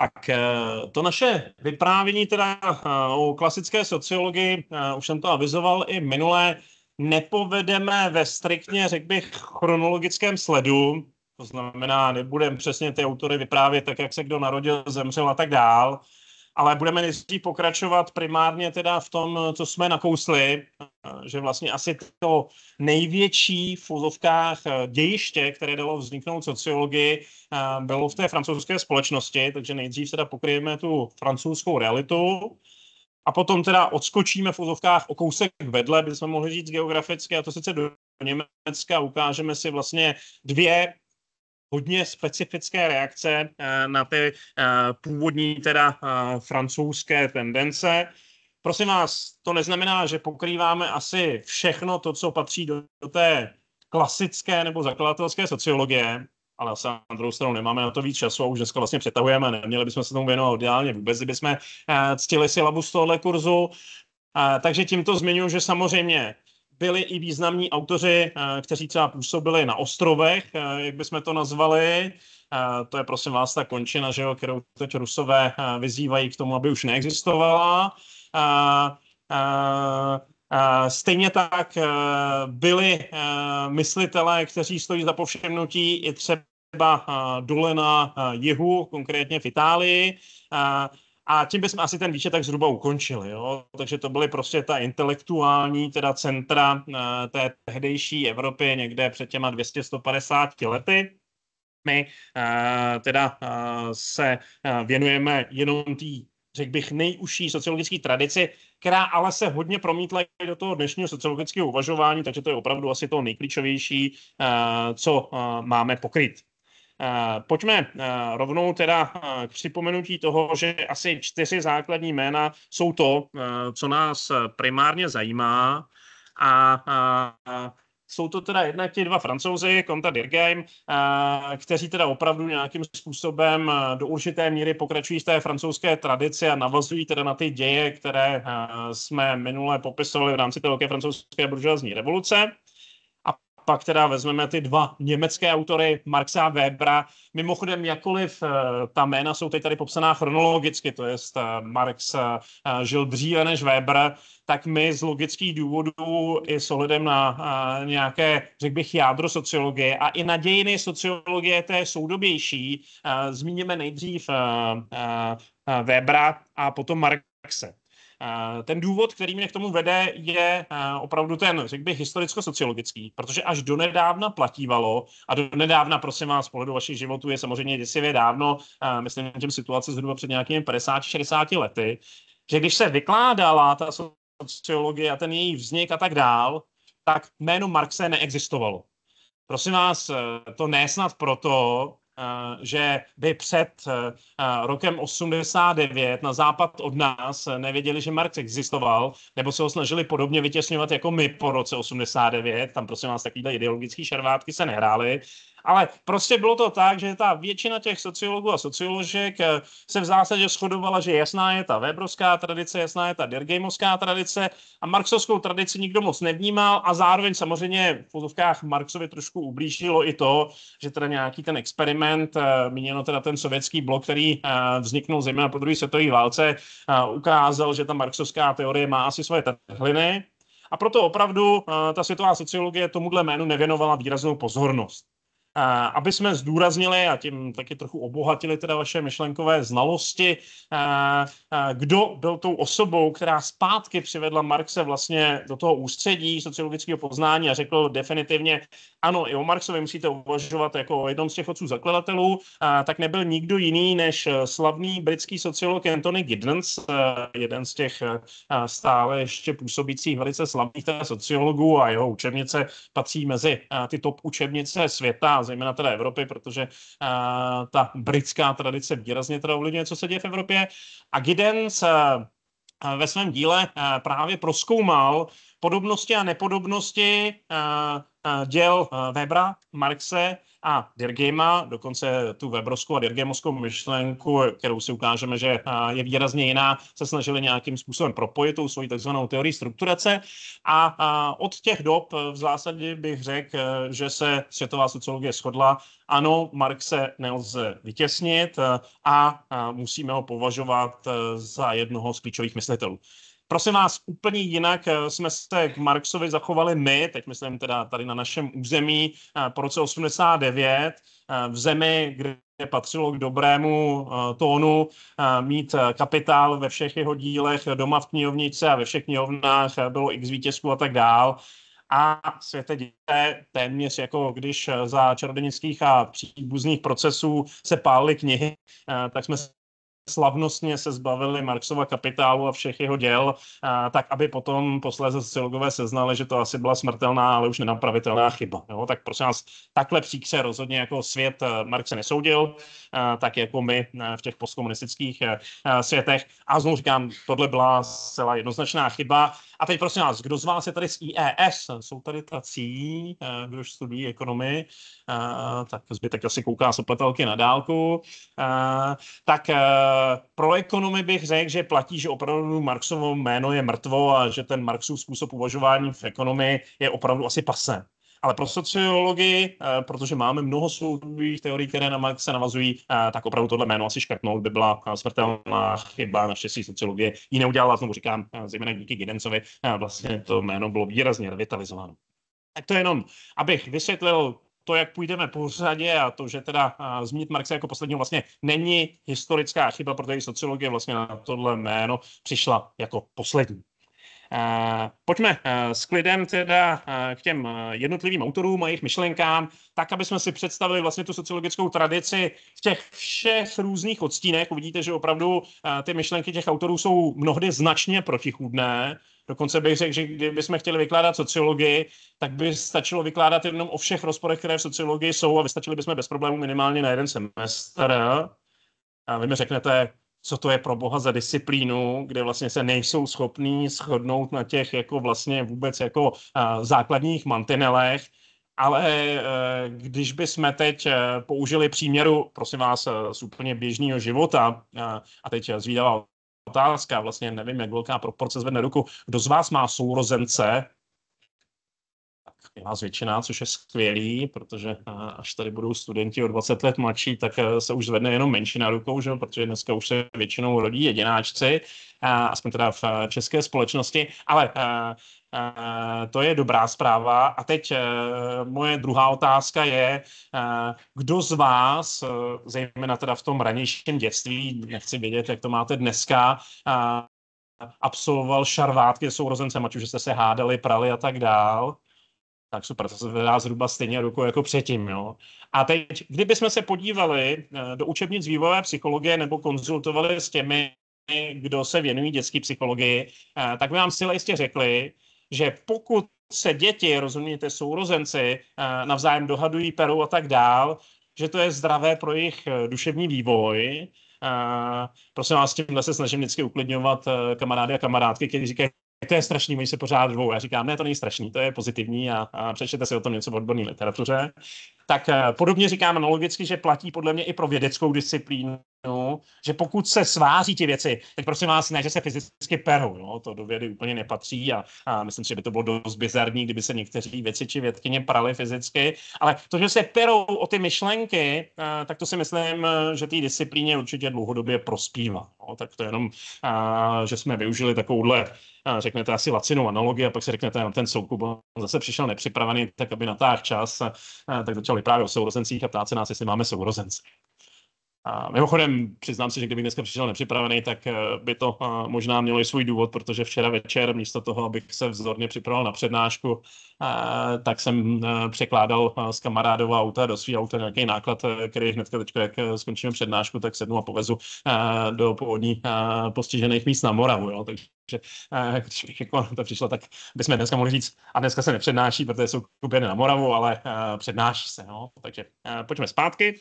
Tak eh, to naše vyprávění teda o eh, klasické sociologii, eh, už jsem to avizoval i minulé, nepovedeme ve striktně, řekl bych, chronologickém sledu, to znamená, nebudeme přesně ty autory vyprávět tak, jak se kdo narodil, zemřel a tak dál, ale budeme nejdřív pokračovat primárně teda v tom, co jsme nakousli, že vlastně asi to největší v fuzovkách eh, dějiště, které dalo vzniknout sociologii, eh, bylo v té francouzské společnosti, takže nejdřív teda pokryjeme tu francouzskou realitu, a potom teda odskočíme v úzovkách o kousek vedle, bychom mohli říct geograficky, a to sice do Německa, ukážeme si vlastně dvě hodně specifické reakce eh, na ty eh, původní teda eh, francouzské tendence. Prosím vás, to neznamená, že pokrýváme asi všechno to, co patří do té klasické nebo zakladatelské sociologie, ale asi na druhou stranu nemáme na to víc času a už dneska vlastně přetahujeme, neměli bychom se tomu věnovat ideálně vůbec, kdybychom ctili labu z tohohle kurzu. Takže tímto zmiňuji, že samozřejmě byli i významní autoři, eh, kteří třeba působili na ostrovech, eh, jak bychom to nazvali. Eh, to je prosím vás ta končina, že jo, kterou teď rusové vyzývají k tomu, aby už neexistovala. Stejně tak byli myslitelé, kteří stojí za povšimnutí i třeba dole na jihu, konkrétně v Itálii. A tím bychom asi ten výčet tak zhruba ukončili. Jo? Takže to byly prostě ta intelektuální teda centra eh, té tehdejší Evropy někde před těma 250 lety. My eh, teda eh, se věnujeme jenom té řekl bych, nejužší sociologické tradici, která ale se hodně promítla i do toho dnešního sociologického uvažování, takže to je opravdu asi to nejklíčovější, co máme pokryt. Eh, pojďme eh, rovnou teda eh, k připomenutí toho, že asi čtyři základní jména jsou to, co nás primárně zajímá. A, jsou to teda jednak ti dva francouzi, Comte Dirgheim, kteří teda opravdu nějakým způsobem do určité míry pokračují z té francouzské tradice a navazují teda na ty děje, které jsme minule popisovali v rámci té velké francouzské buržoazní revoluce pak teda vezmeme ty dva německé autory, Marxa a Webera. Mimochodem, jakoliv eh, ta jména jsou teď tady popsaná chronologicky, to jest eh, Marx eh, žil dříve než Weber, tak my z logických důvodů i s ohledem na nějaké, řekl bych, jádro sociologie a i na dějiny sociologie té soudobější zmíníme nejdřív Webera a potom Marxe. Eh, ten důvod, který mě k tomu vede, je eh, opravdu ten, řekl bych, historicko-sociologický, protože až donedávna platívalo, a donedávna, prosím vás, z pohledu vašich životů je samozřejmě děsivě dávno, eh, myslím, že situace zhruba před nějakými 50-60 lety, že když se vykládala ta sociologie a ten její vznik a tak dál, tak jméno Marxe neexistovalo. Prosím vás, to nesnad proto, Eh, že by před eh, eh, rokem 89 na západ od nás nevěděli, že Marx existoval, nebo se ho snažili podobně vytěsňovat jako my po roce 89, tam prosím vás takovýhle ideologický šarvátky se nehrály, ale prostě bylo to tak, že ta většina těch sociologů a socioložek eh, se v zásadě shodovala, že jasná je ta Weberovská tradice, jasná je ta Dergeimovská tradice a marxovskou tradici nikdo moc nevnímal a zároveň samozřejmě v pozovkách Marxovi trošku ublížilo i to, že teda nějaký ten experiment, eh, míněno teda ten sovětský blok, který eh, vzniknul zejména po druhé světové válce, ukázal, že ta marxovská teorie má asi svoje trhliny. A proto opravdu ta světová sociologie tomuhle jménu nevěnovala výraznou pozornost aby jsme zdůraznili a tím taky trochu obohatili teda vaše myšlenkové znalosti, kdo byl tou osobou, která zpátky přivedla Marxe vlastně do toho ústředí sociologického poznání a řekl definitivně, ano, i o Marxovi musíte uvažovat jako o jednom z těch otců zakladatelů, tak nebyl nikdo jiný než slavný britský sociolog Anthony Giddens, jeden z těch stále ještě působících velice slavných sociologů a jeho učebnice patří mezi ty top učebnice světa zejména teda Evropy, protože uh, ta britská tradice výrazně teda ovlivňuje, co se děje v Evropě. A Giddens uh, ve svém díle eh, právě proskoumal podobnosti a nepodobnosti eh, eh, děl eh, Webra, Marxe a Dirgema, dokonce tu webrovskou a dirgemovskou myšlenku, kterou si ukážeme, že je výrazně jiná, se snažili nějakým způsobem propojit tou svojí takzvanou teorii strukturace. A od těch dob v zásadě bych řekl, že se světová sociologie shodla, ano, Marxe nelze vytěsnit a musíme ho považovat za jednoho z klíčových myslitelů. Prosím vás, úplně jinak eh, jsme se k Marxovi zachovali my, teď myslím teda tady na našem území eh, po roce 89, eh, v zemi, kde patřilo k dobrému tónu mít kapitál ve všech jeho dílech doma v knihovnici a ve všech knihovnách bylo x vítězků a tak dál. A světe díte téměř jako když za čarodějnických a příbuzných procesů se pálily knihy, tak jsme se slavnostně se zbavili Marxova kapitálu a všech jeho děl, tak aby potom posléze sociologové seznali, že to asi byla smrtelná, ale už nenapravitelná chyba. Jo? Tak prosím nás, takhle příkře rozhodně jako svět e, Marxe nesoudil, e, tak jako my e, v těch postkomunistických světech. A znovu říkám, tohle byla celá jednoznačná chyba. A teď prosím vás, kdo z vás je tady z IES? Jsou tady tací, kdo studují ekonomii, tak zbytek asi kouká sopletelky na dálku. Tak pro ekonomy bych řekl, že platí, že opravdu Marxovo jméno je mrtvo a že ten Marxův způsob uvažování v ekonomii je opravdu asi pase. Ale pro sociologii, eh, protože máme mnoho soudových teorií, které na Marxe navazují, eh, tak opravdu tohle jméno asi škrtnout by byla eh, smrtelná chyba. Naštěstí sociologie ji neudělala, znovu říkám, zejména díky Gidencovi, vlastně to jméno bylo výrazně revitalizováno. Tak to jenom, abych vysvětlil to, jak půjdeme po řadě a to, že teda zmínit Marxe jako posledního vlastně není historická chyba, protože sociologie vlastně na tohle jméno přišla jako poslední. Pojďme s klidem teda k těm jednotlivým autorům a jejich myšlenkám, tak, aby jsme si představili vlastně tu sociologickou tradici v těch všech různých odstínech. Uvidíte, že opravdu ty myšlenky těch autorů jsou mnohdy značně protichůdné Dokonce bych řekl, že kdybychom chtěli vykládat sociologii, tak by stačilo vykládat jenom o všech rozporech, které v sociologii jsou a vystačili bychom bez problémů minimálně na jeden semestr. A vy mi řeknete, co to je pro boha za disciplínu, kde vlastně se nejsou schopní shodnout na těch jako vlastně vůbec jako základních mantinelech, ale e, když bychom teď e, použili příměru, prosím vás, e, z úplně běžného života, a teď zvídavá otázka, vlastně nevím, jak velká proporce zvedne ruku, kdo z vás má sourozence, nás většina, což je skvělý, protože eh, až tady budou studenti o 20 let mladší, tak eh, se už zvedne jenom menšina rukou, že? protože dneska už se většinou rodí jedináčci, eh, aspoň teda v české společnosti, ale to je dobrá zpráva. A teď moje druhá otázka je, kdo z vás, zejména teda v tom ranějším dětství, nechci vědět, jak to máte dneska, absolvoval šarvátky s sourozencem, ať už jste se hádali, prali a tak dál. Tak super, to se dá zhruba stejně ruku jako předtím. Jo. A teď, kdybychom se podívali eh, do učebnic vývojové psychologie nebo konzultovali s těmi, kdo se věnují dětské psychologii, eh, tak by vám zcela jistě řekli, že pokud se děti, rozumíte, sourozenci, eh, navzájem dohadují, perou a tak dál, že to je zdravé pro jejich duševní vývoj. Prosím vás, tímhle se snažím vždycky uklidňovat kamarády a kamarádky, kteří říkají, to je strašný, oni se pořád dvou. Já říkám, ne, to není strašný, to je pozitivní a, a přečtěte si o tom něco v odborné literatuře. Tak eh, podobně říkám analogicky, že platí podle mě i pro vědeckou disciplínu, no, že pokud se sváří ty věci, tak prosím vás, ne, že se fyzicky perou, no, to do vědy úplně nepatří a, a myslím si, že by to bylo dost bizarní, kdyby se někteří věci či vědkyně prali fyzicky, ale to, že se perou o ty myšlenky, a, tak to si myslím, že té disciplíně určitě dlouhodobě prospívá. No, tak to jenom, a, že jsme využili takovouhle a řeknete asi lacinou analogii a pak si řeknete, no ten soukup zase přišel nepřipravený, tak aby natáhl čas, a, tak začal vyprávět o sourozencích a ptát se nás, jestli máme sourozence. A mimochodem, přiznám se, že kdybych dneska přišel nepřipravený, tak eh, by to eh, možná mělo i svůj důvod, protože včera večer, místo toho, abych se vzorně připravoval na přednášku, eh, tak jsem překládal z kamarádova auta do svého auta nějaký náklad, který hned teď, jak skončíme přednášku, tak sednu a povezu do původní postižených míst na Moravu. Jo? Takže když bych jako to přišlo, tak bychom dneska mohli říct, a dneska se nepřednáší, protože jsou kupěny na Moravu, ale přednáší se. No? Takže pojďme zpátky.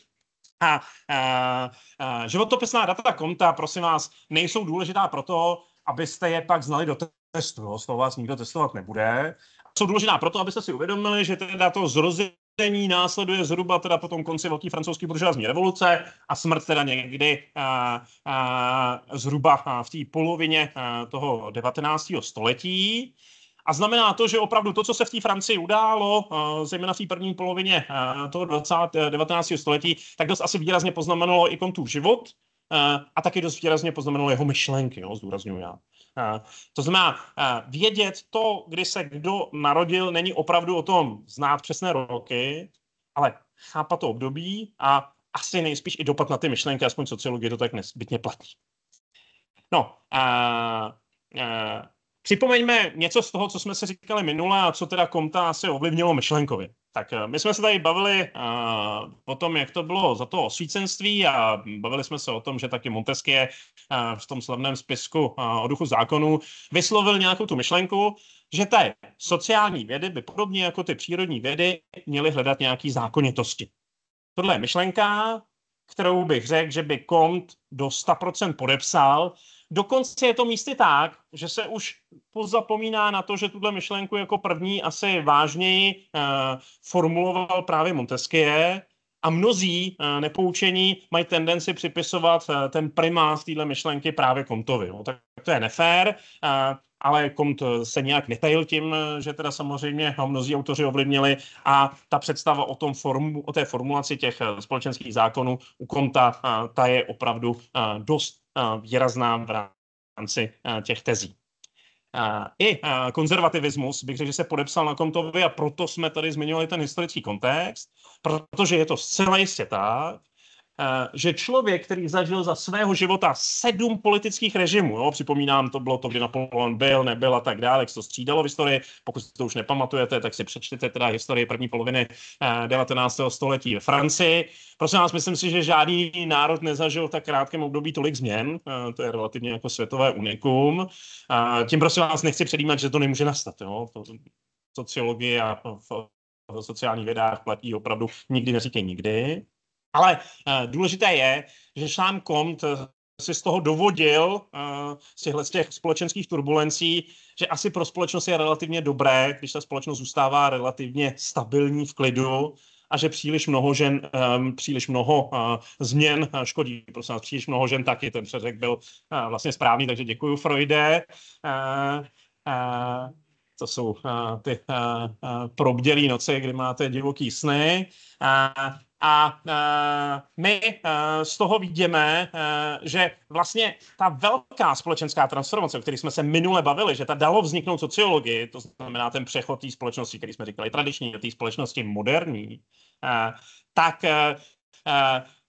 A, a, a životopisná data konta, prosím vás, nejsou důležitá proto, abyste je pak znali do testu. Z toho vás nikdo testovat nebude. Jsou důležitá proto, abyste si uvědomili, že teda to zrození následuje zhruba teda po tom konci velké francouzské buržoázní revoluce a smrt teda někdy a, a, zhruba v té polovině a, toho 19. století. A znamená to, že opravdu to, co se v té Francii událo, eh, zejména v té první polovině eh, toho 20, 19. Eh, století, tak dost asi výrazně poznamenalo i kontův život a taky dost výrazně poznamenalo jeho myšlenky, jo, zdůraznuju já. To znamená, vědět to, kdy se kdo narodil, není opravdu o tom znát přesné roky, ale chápat to období a asi nejspíš i dopad na ty myšlenky, aspoň sociologie to tak nezbytně platí. No, a, a Připomeňme něco z toho, co jsme se říkali minule a co teda Komta asi ovlivnilo myšlenkově. Tak eh, my jsme se tady bavili uh, o tom, jak to bylo za to osvícenství a bavili jsme se o tom, že taky Montesquieu uh, v tom slavném spisku uh, o duchu zákonů vyslovil nějakou tu myšlenku, že ty sociální vědy by podobně jako ty přírodní vědy měly hledat nějaký zákonitosti. Tohle je myšlenka, kterou bych řekl, že by Kont do 100% podepsal, Dokonce je to místy tak, že se už pozapomíná na to, že tuhle myšlenku jako první asi vážněji eh, formuloval právě Montesquieu, a mnozí eh, nepoučení mají tendenci připisovat eh, ten primát téhle myšlenky právě Comtovi. No, tak to je nefér, eh, ale Kont se nějak netajil tím, že teda samozřejmě ho mnozí autoři ovlivnili a ta představa o, tom formu, o té formulaci těch společenských zákonů u Comta, ta je opravdu dost Eh, výrazná v rámci eh, těch tezí. Eh, I konzervativismus, bych řekl, že se podepsal na Kontovi a proto jsme tady zmiňovali ten historický kontext, protože je to zcela jistě tak, Eh, že člověk, který zažil za svého života sedm politických režimů, jo, připomínám, to bylo to, kdy Napoleon byl, nebyl a tak dále, jak se to střídalo v historii, pokud si to už nepamatujete, tak si přečtěte teda historii první poloviny 19. Eh, století ve Francii. Prosím vás, myslím si, že žádný národ nezažil v tak krátkém období tolik změn, eh, to je relativně jako světové unikum. Tím prosím vás nechci předjímat, že to nemůže nastat. Jo? To, sociologie a v sociálních vědách platí opravdu nikdy neříkej nikdy. Ale eh, důležité je, že sám Komt eh, si z toho dovodil, eh, z z těch společenských turbulencí, že asi pro společnost je relativně dobré, když ta společnost zůstává relativně stabilní v klidu a že příliš mnoho žen, příliš mnoho změn škodí. Prosím vás, příliš mnoho žen taky, ten předek byl vlastně správný, takže děkuji Freude to jsou eh, ty eh, eh, probdělí noci, kdy máte divoký sny. A, uh, my z toho vidíme, že vlastně ta velká společenská transformace, o které jsme se minule bavili, že ta dalo vzniknout sociologii, to znamená ten přechod té společnosti, který jsme říkali tradiční, do té společnosti moderní, tak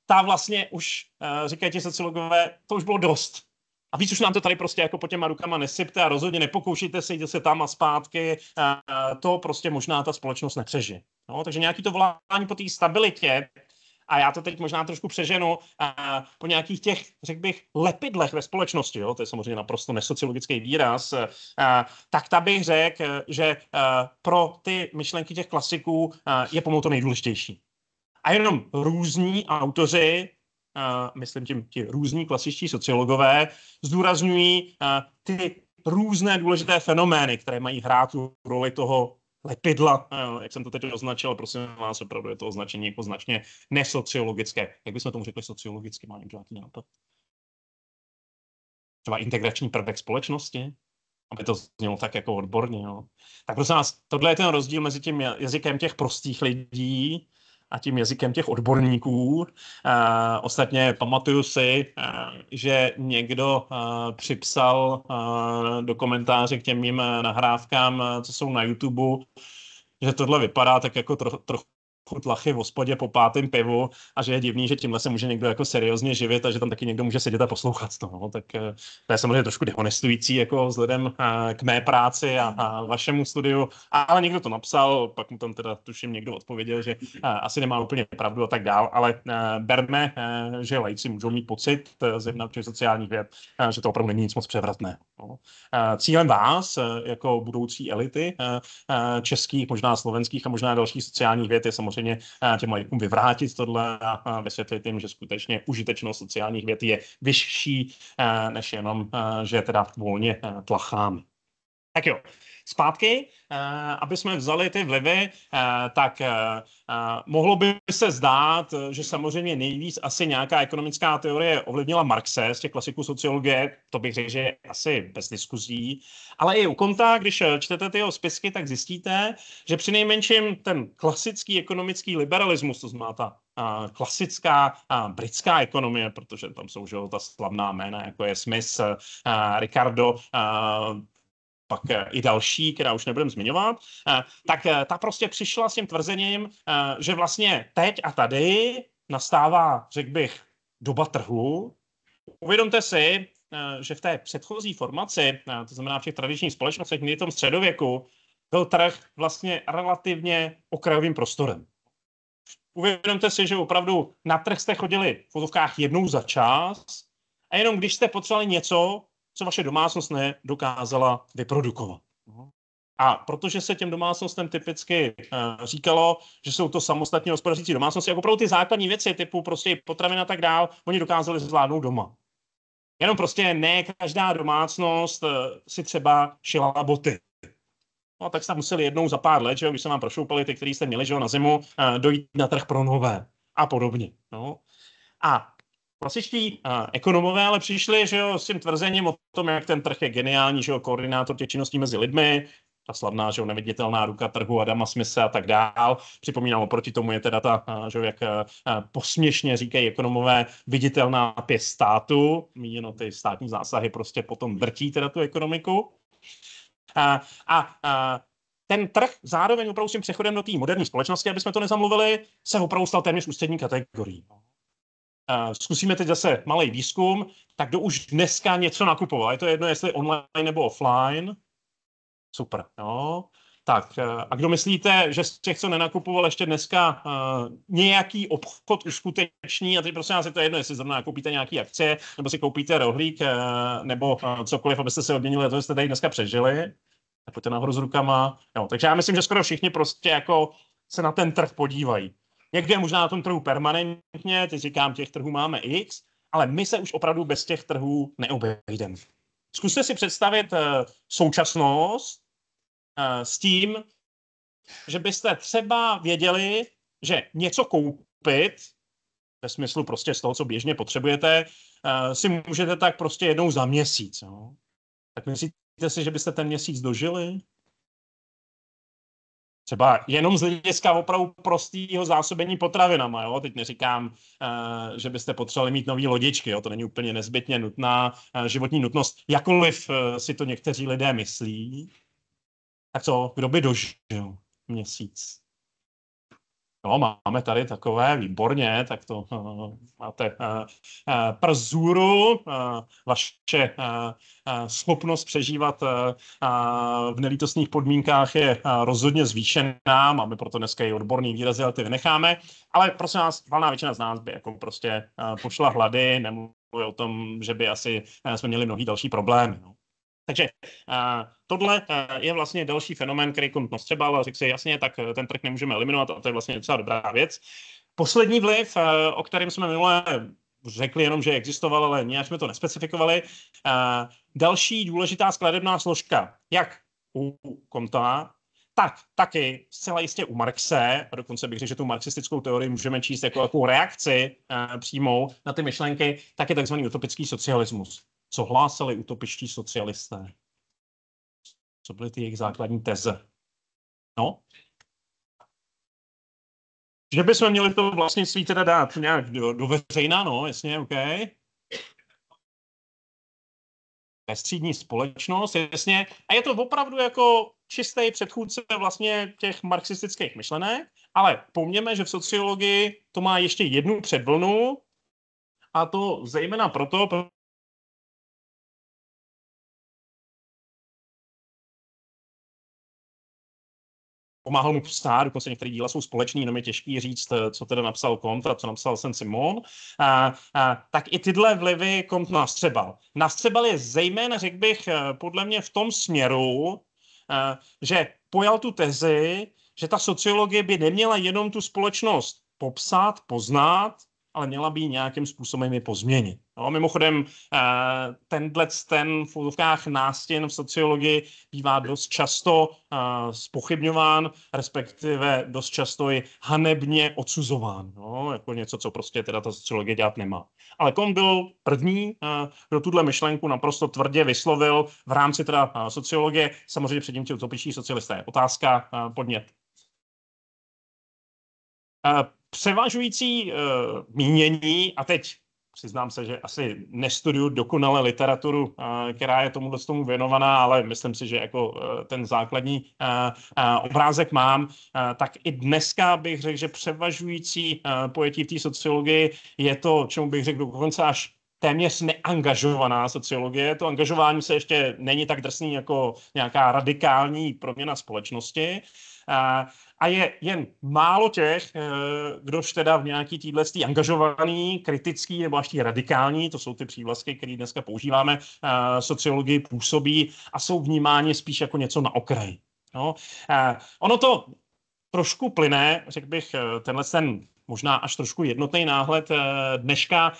ta vlastně už, říkají ti sociologové, to už bylo dost a víc už nám to tady prostě jako po těma rukama nesypte a rozhodně nepokoušejte se jít se tam a zpátky, to prostě možná ta společnost nepřeží. No, takže nějaký to volání po té stabilitě, a já to teď možná trošku přeženu, a po nějakých těch, řekl bych, lepidlech ve společnosti, jo, to je samozřejmě naprosto nesociologický výraz, a, tak ta bych řekl, že a, pro ty myšlenky těch klasiků a, je pomalu to nejdůležitější. A jenom různí autoři myslím tím ti různí klasičtí sociologové, zdůrazňují ty různé důležité fenomény, které mají hrát tu roli toho lepidla, jak jsem to teď označil, prosím vás, opravdu je to označení jako značně nesociologické. Jak bychom tomu řekli sociologicky, má někdo nějaký nápad? Třeba integrační prvek společnosti? aby to znělo tak jako odborně. Jo. Tak prosím vás, tohle je ten rozdíl mezi tím jazykem těch prostých lidí a tím jazykem těch odborníků. Eh, ostatně pamatuju si, eh, že někdo eh, připsal do komentáře k těm mým nahrávkám, co jsou na YouTube, že tohle vypadá tak jako tro, trochu chuť lachy v hospodě po pátém pivu a že je divný, že tímhle se může někdo jako seriózně živit a že tam taky někdo může sedět a poslouchat to. No. Tak eh, to je samozřejmě trošku dehonestující jako vzhledem eh, k mé práci a, a vašemu studiu, ale někdo to napsal, pak mu tam teda tuším někdo odpověděl, že eh, asi nemá úplně pravdu a tak dál, ale berme, že lajci můžou mít pocit zejména těch sociálních věd, že to opravdu není nic moc převratné. No. Cílem vás jako budoucí elity českých, možná slovenských a možná dalších sociálních věd je samozřejmě samozřejmě těm lajkům vyvrátit tohle a vysvětlit jim, že skutečně užitečnost sociálních věd je vyšší, než jenom, že teda volně tlacháme. Tak jo, zpátky, eh, aby jsme vzali ty vlivy, eh, tak eh, mohlo by se zdát, že samozřejmě nejvíc asi nějaká ekonomická teorie ovlivnila Marxe z těch klasiků sociologie, to bych řekl, že asi bez diskuzí, ale i u Konta, když čtete ty jeho spisky, tak zjistíte, že při nejmenším ten klasický ekonomický liberalismus, to znamená ta klasická britská ekonomie, protože tam jsou že, ta slavná jména, jako je Smith, Ricardo, pak eh, i další, která už nebudem zmiňovat, eh, tak eh, ta prostě přišla s tím tvrzením, že vlastně teď a tady nastává, řekl bych, doba trhu. Uvědomte si, že v té předchozí formaci, to znamená v těch tradičních společnostech, v tom středověku, byl trh vlastně relativně okrajovým prostorem. Uvědomte si, že opravdu na trh jste chodili v fotovkách jednou za čas a jenom když jste potřebovali něco, co vaše domácnost nedokázala vyprodukovat. Mhm. A protože se těm domácnostem typicky uh, říkalo, že jsou to samostatně hospodařící domácnosti, jako opravdu ty základní věci typu prostě potravina a tak dál, oni dokázali zvládnout doma. Jenom prostě ne každá domácnost uh, si třeba šila boty. No tak jste museli jednou za pár let, že jo, když se vám prošoupali ty, který jste měli že jo, na zimu, uh, dojít na trh pro nové a podobně. No. A klasičtí uh, ekonomové ale přišli že jo, s tím tvrzením o tom, jak ten trh je geniální, že jo, koordinátor těch činností mezi lidmi, ta slavná, že jo, neviditelná ruka trhu Adama Smise a tak dál. Připomínám, oproti tomu je teda ta, eh, že jo, jak eh, posměšně říkají ekonomové, viditelná pěst státu, míněno ty státní zásahy prostě potom drtí teda tu ekonomiku. A, a, a ten trh zároveň opravdu s tím přechodem do té moderní společnosti, aby jsme to nezamluvili, se opravdu stal téměř ústřední kategorií zkusíme teď zase malý výzkum, tak kdo už dneska něco nakupoval? Je to jedno, jestli online nebo offline? Super, jo. No. Tak, eh, a kdo myslíte, že z těch, co nenakupoval ještě dneska uh, nějaký obchod uskuteční, a teď prosím vás je to jedno, jestli zrovna koupíte nějaký akcie, nebo si koupíte rohlík, uh, nebo uh, cokoliv, abyste se odměnili to, jste tady dneska přežili, tak pojďte nahoru s rukama. Jo, no, takže já myslím, že skoro všichni prostě jako se na ten trh podívají. Někde možná na tom trhu permanentně, teď říkám, těch trhů máme x, ale my se už opravdu bez těch trhů neobejdeme. Zkuste si představit eh, současnost eh, s tím, že byste třeba věděli, že něco koupit, ve smyslu prostě z toho, co běžně potřebujete, eh, si můžete tak prostě jednou za měsíc. No. Tak myslíte si, že byste ten měsíc dožili? třeba jenom z hlediska opravdu prostého zásobení potravinama. Jo? Teď neříkám, eh, že byste potřebovali mít nové lodičky, jo? to není úplně nezbytně nutná eh, životní nutnost, Jakoliv eh, si to někteří lidé myslí. Tak co, kdo by dožil měsíc? jo, no, máme tady takové, výborně, tak to uh, máte uh, uh, przůru, uh, vaše uh, uh, schopnost přežívat uh, uh, v nelítostných podmínkách je uh, rozhodně zvýšená, máme proto dneska i odborný výrazy, ale ty vynecháme, ale prosím vás, valná většina z nás by jako prostě uh, pošla hlady, nemluví o tom, že by asi jsme měli mnohý další problémy. No. Takže uh, tohle eh, je vlastně další fenomén, který kund nastřebal a řekl si, jasně, tak eh, ten trh nemůžeme eliminovat a to je vlastně docela dobrá věc. Poslední vliv, o kterém jsme minule řekli jenom, že existoval, ale nějak jsme to nespecifikovali. Další důležitá skladebná složka, jak u Konta, tak taky zcela jistě u Marxe, a dokonce bych řekl, že tu marxistickou teorii můžeme číst jako, jako reakci přímou na ty myšlenky, tak je takzvaný utopický socialismus co hlásili utopičtí socialisté. Co byly ty jejich základní teze? No, že bychom měli to vlastnictví teda dát nějak do, do veřejna, no, jasně, OK. Vestřídní společnost, jasně. A je to opravdu jako čistý předchůdce vlastně těch marxistických myšlenek, ale pomněme, že v sociologii to má ještě jednu předvlnu, a to zejména proto, pomáhal mu psát, dokonce některé díla jsou společný, jenom je těžký říct, eh, co teda napsal Kont a co napsal Sen Simon, a, a, tak i tyhle vlivy Kont nastřebal. Nastřebal je zejména, řekl bych, eh, podle mě v tom směru, a, eh, že pojal tu tezi, že ta sociologie by neměla jenom tu společnost popsat, poznat, ale měla by nějakým způsobem je pozměnit. No, mimochodem, eh, tenhle ten v úvodkách nástěn v sociologii bývá dost často spochybňován, eh, respektive dost často i hanebně odsuzován, no, jako něco, co prostě teda ta sociologie dělat nemá. Ale Kom byl první, eh, kdo tuhle myšlenku naprosto tvrdě vyslovil v rámci teda sociologie, samozřejmě předtím ti utopiční socialisté. Otázka, podnět převažující uh, mínění, a teď přiznám se, že asi nestuduju dokonale literaturu, eh, která je dost tomu věnovaná, ale myslím si, že jako eh, ten základní obrázek mám, tak i dneska bych řekl, že převažující pojetí v té sociologii je to, čemu bych řekl dokonce až téměř neangažovaná sociologie. To angažování se ještě není tak drsný jako nějaká radikální proměna společnosti, a je jen málo těch, eh, kdož teda v nějaký týhle angažovaný, kritický nebo až radikální, to jsou ty přívlastky, které dneska používáme, eh, sociologii působí a jsou vnímáni spíš jako něco na okraji. No. Eh, ono to trošku plyne, řekl bych, tenhle ten možná až trošku jednotný náhled eh, dneška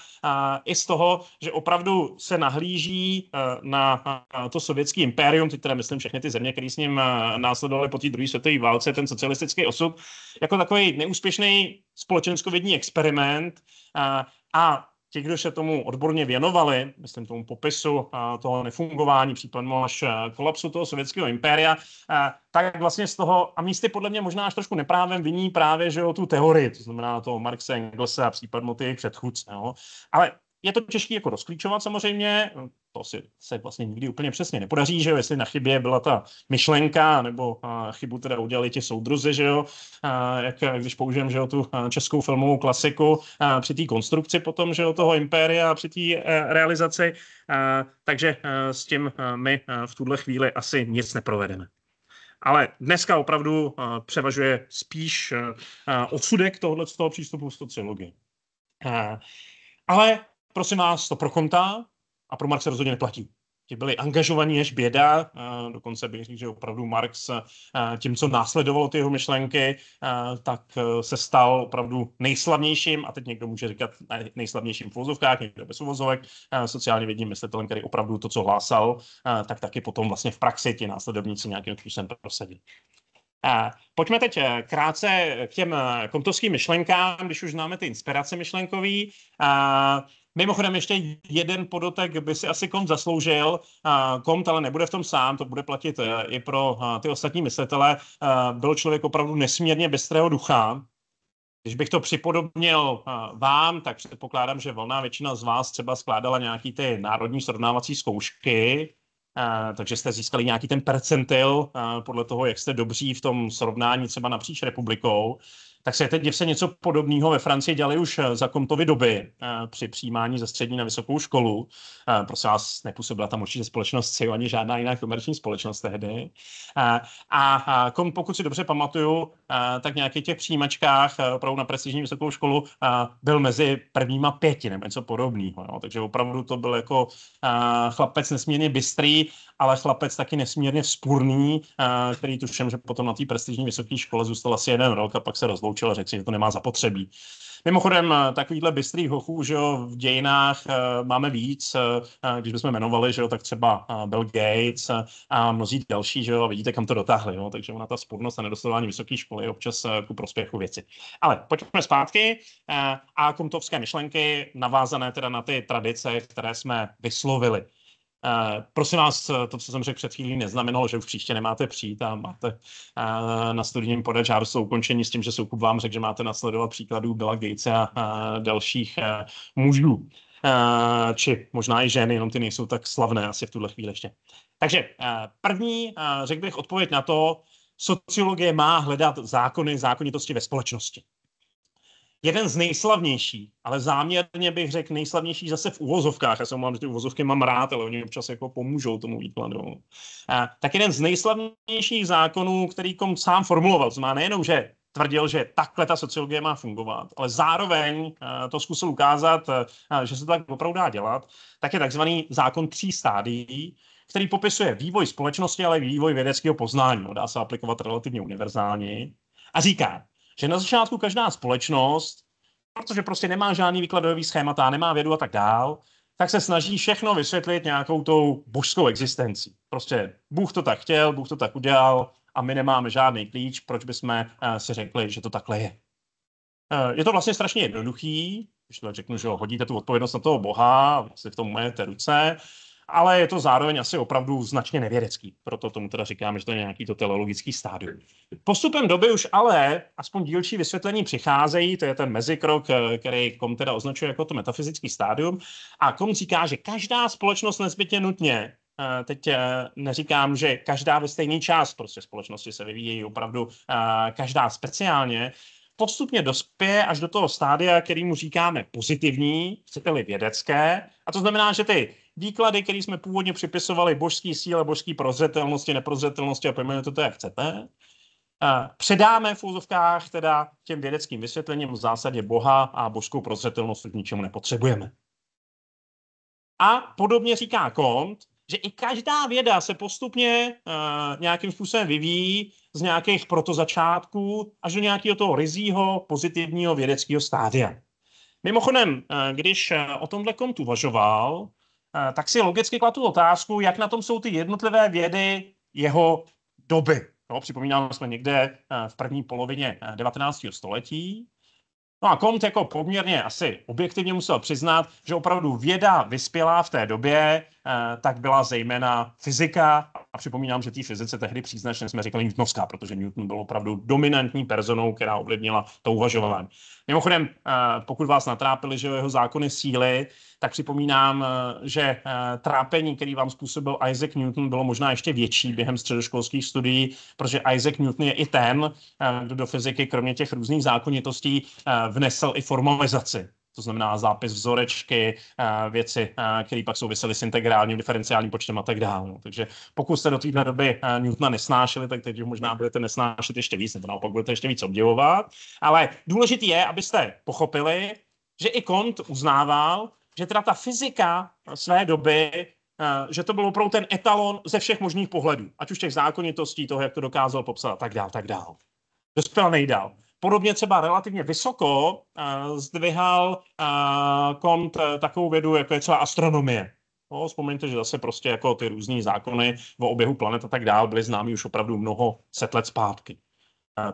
i z toho, že opravdu se nahlíží eh, na to sovětský impérium, teď teda myslím všechny ty země, které s ním eh, následovaly po té druhé světové válce, ten socialistický osud, jako takový neúspěšný společenskovědní experiment a ti, kdo se tomu odborně věnovali, myslím tomu popisu eh, toho nefungování, případně až eh, kolapsu toho sovětského impéria, eh, tak vlastně z toho, a místy podle mě možná až trošku neprávem viní právě, že o tu teorii, to znamená toho Marxe, Engelsa a případně ty předchůdce. No. Ale je to těžké jako rozklíčovat samozřejmě, to si se vlastně nikdy úplně přesně nepodaří, že jo, jestli na chybě byla ta myšlenka, nebo a, chybu teda udělali ti soudruzi, že jo, a, jak když použijem, že jo, tu českou filmovou klasiku a, při té konstrukci potom, že jo, toho impéria a při té e, realizaci, a, takže a, s tím a, my a, v tuhle chvíli asi nic neprovedeme. Ale dneska opravdu a, převažuje spíš a, odsudek tohoto z toho přístupu v sociologii. A, ale Prosím vás, to pro Konta a pro Marx se rozhodně neplatí ti byli angažovaní až běda, eh, dokonce bych řekl, že opravdu Marx eh, tím, co následovalo ty jeho myšlenky, eh, tak se stal opravdu nejslavnějším, a teď někdo může říkat nejslavnějším v vozovkách, někdo bez uvozovek, sociálně vědním myslitelem, který opravdu to, co hlásal, tak taky potom vlastně v praxi ti následovníci nějakým způsobem prosadili. Pojďme teď krátce k těm kontovským myšlenkám, když už známe ty inspirace myšlenkový. Mimochodem ještě jeden podotek by si asi kom zasloužil. kom, ale nebude v tom sám, to bude platit e, i pro ty ostatní myslitele. E, byl člověk opravdu nesmírně bystrého ducha. Když bych to připodobnil e, vám, tak předpokládám, že volná většina z vás třeba skládala nějaký ty národní srovnávací zkoušky, takže jste získali nějaký ten percentil podle toho, jak jste dobří v tom srovnání třeba napříč republikou tak se teď se něco podobného ve Francii dělali už eh, za Comtovy doby eh, při přijímání ze střední na vysokou školu. Eh, prosím vás, nepůsobila tam určitě společnost SIO ani žádná jiná komerční společnost tehdy. A, a Kom, pokud si dobře pamatuju, Eh, tak nějakých těch přijímačkách eh, opravdu na prestižní vysokou školu eh, byl mezi prvníma pěti nebo něco podobného. Jo. Takže opravdu to byl jako chlapec nesmírně bystrý, ale chlapec taky nesmírně vzpůrný, který tuším, že potom na té prestižní vysoké škole zůstal asi jeden rok a pak se rozloučil a řekl si, že to nemá zapotřebí. Mimochodem, eh, takovýhle bystrý hochů, že jo, v dějinách eh, máme víc, eh, když bychom jmenovali, že jo, tak třeba Bill Gates a mnozí další, že jo, vidíte, kam to dotáhli, jo, takže ona ta spornost a nedostování vysoké školy je občas ku prospěchu věci. Ale pojďme zpátky a komtovské myšlenky navázané teda na ty tradice, které jsme vyslovili. Eh, prosím vás, eh, to, co jsem řekl před chvílí, neznamenalo, že už příště nemáte přijít a máte eh, na studijním podat žádost o ukončení s tím, že Soukup vám řekl, že máte nasledovat příkladů Bela Gatese a dalších mužů. Či možná i ženy, jenom ty nejsou tak slavné asi v tuhle chvíli ještě. Takže první, řekl bych, odpověď na to, sociologie má hledat zákony, zákonitosti ve společnosti jeden z nejslavnějších, ale záměrně bych řekl nejslavnější zase v uvozovkách, já se mám, že ty uvozovky mám rád, ale oni občas jako pomůžou tomu výkladu, a, tak jeden z nejslavnějších zákonů, který Kom sám formuloval, znamená nejenom, že tvrdil, že takhle ta sociologie má fungovat, ale zároveň to zkusil ukázat, že se to tak opravdu dá dělat, tak je takzvaný zákon tří stádií, který popisuje vývoj společnosti, ale vývoj vědeckého poznání. No, dá se aplikovat relativně univerzálně. A říká, že na začátku každá společnost, protože prostě nemá žádný výkladový schémata, nemá vědu a tak dál, tak se snaží všechno vysvětlit nějakou tou božskou existencí. Prostě Bůh to tak chtěl, Bůh to tak udělal a my nemáme žádný klíč, proč bychom eh, si řekli, že to takhle je. Eh, je to vlastně strašně jednoduchý, když to řeknu, že hodíte tu odpovědnost na toho Boha, vlastně v tom moje té ruce, ale je to zároveň asi opravdu značně nevědecký. Proto tomu teda říkám, že to je nějaký to teleologický stádium. Postupem doby už ale aspoň dílčí vysvětlení přicházejí, to je ten mezikrok, eh, který kom teda označuje jako to metafyzický stádium. A kom říká, že každá společnost nezbytně nutně eh, Teď eh, neříkám, že každá ve stejný část prostě společnosti se vyvíjí opravdu každá speciálně, postupně dospěje až do toho stádia, který mu říkáme pozitivní, chcete-li vědecké. A to znamená, že ty výklady, které jsme původně připisovali božský síle, božský prozřetelnosti, neprozřetelnosti a pojmenujete to, jak chcete, předáme v úzovkách teda těm vědeckým vysvětlením v zásadě Boha a božskou prozřetelnost k ničemu nepotřebujeme. A podobně říká Kont, že i každá věda se postupně uh, nějakým způsobem vyvíjí z nějakých protozačátků až do nějakého toho ryzího pozitivního vědeckého stádia. Mimochodem, uh, když e, o tomhle Kont uvažoval, Eh, tak si logicky kladu otázku, jak na tom jsou ty jednotlivé vědy jeho doby. No, připomínám, jsme někde eh, v první polovině 19. Eh, století. No a Comte jako poměrně asi objektivně musel přiznat, že opravdu věda vyspělá v té době Eh, tak byla zejména fyzika a připomínám, že té fyzice tehdy příznačně jsme říkali Newtonovská, protože Newton byl opravdu dominantní personou, která ovlivnila to uvažování. Mimochodem, eh, pokud vás natrápili, že jeho zákony síly, tak připomínám, eh, že trápení, který vám způsobil Isaac Newton, bylo možná ještě větší během středoškolských studií, protože Isaac Newton je i ten, kdo do fyziky, kromě těch různých zákonitostí, vnesl i formalizaci to znamená zápis vzorečky, eh, věci, eh, které pak souvisely s integrálním, diferenciálním počtem a tak dále. No. Takže pokud jste do téhle doby eh, Newtona nesnášeli, tak teď možná budete nesnášet ještě víc, nebo naopak budete ještě víc obdivovat. Ale důležité je, abyste pochopili, že i Kant uznával, že teda ta fyzika své doby že to byl opravdu ten etalon ze všech možných pohledů, ať už těch zákonitostí, toho, jak to dokázal popsat a tak dál, tak dál. Dospěl nejdál. Podobně třeba relativně vysoko eh, zdvihal eh, kont eh, takovou vědu, jako je třeba astronomie. No, vzpomeňte, že zase prostě jako ty různé zákony o oběhu planet a tak dál byly známy už opravdu mnoho set let zpátky.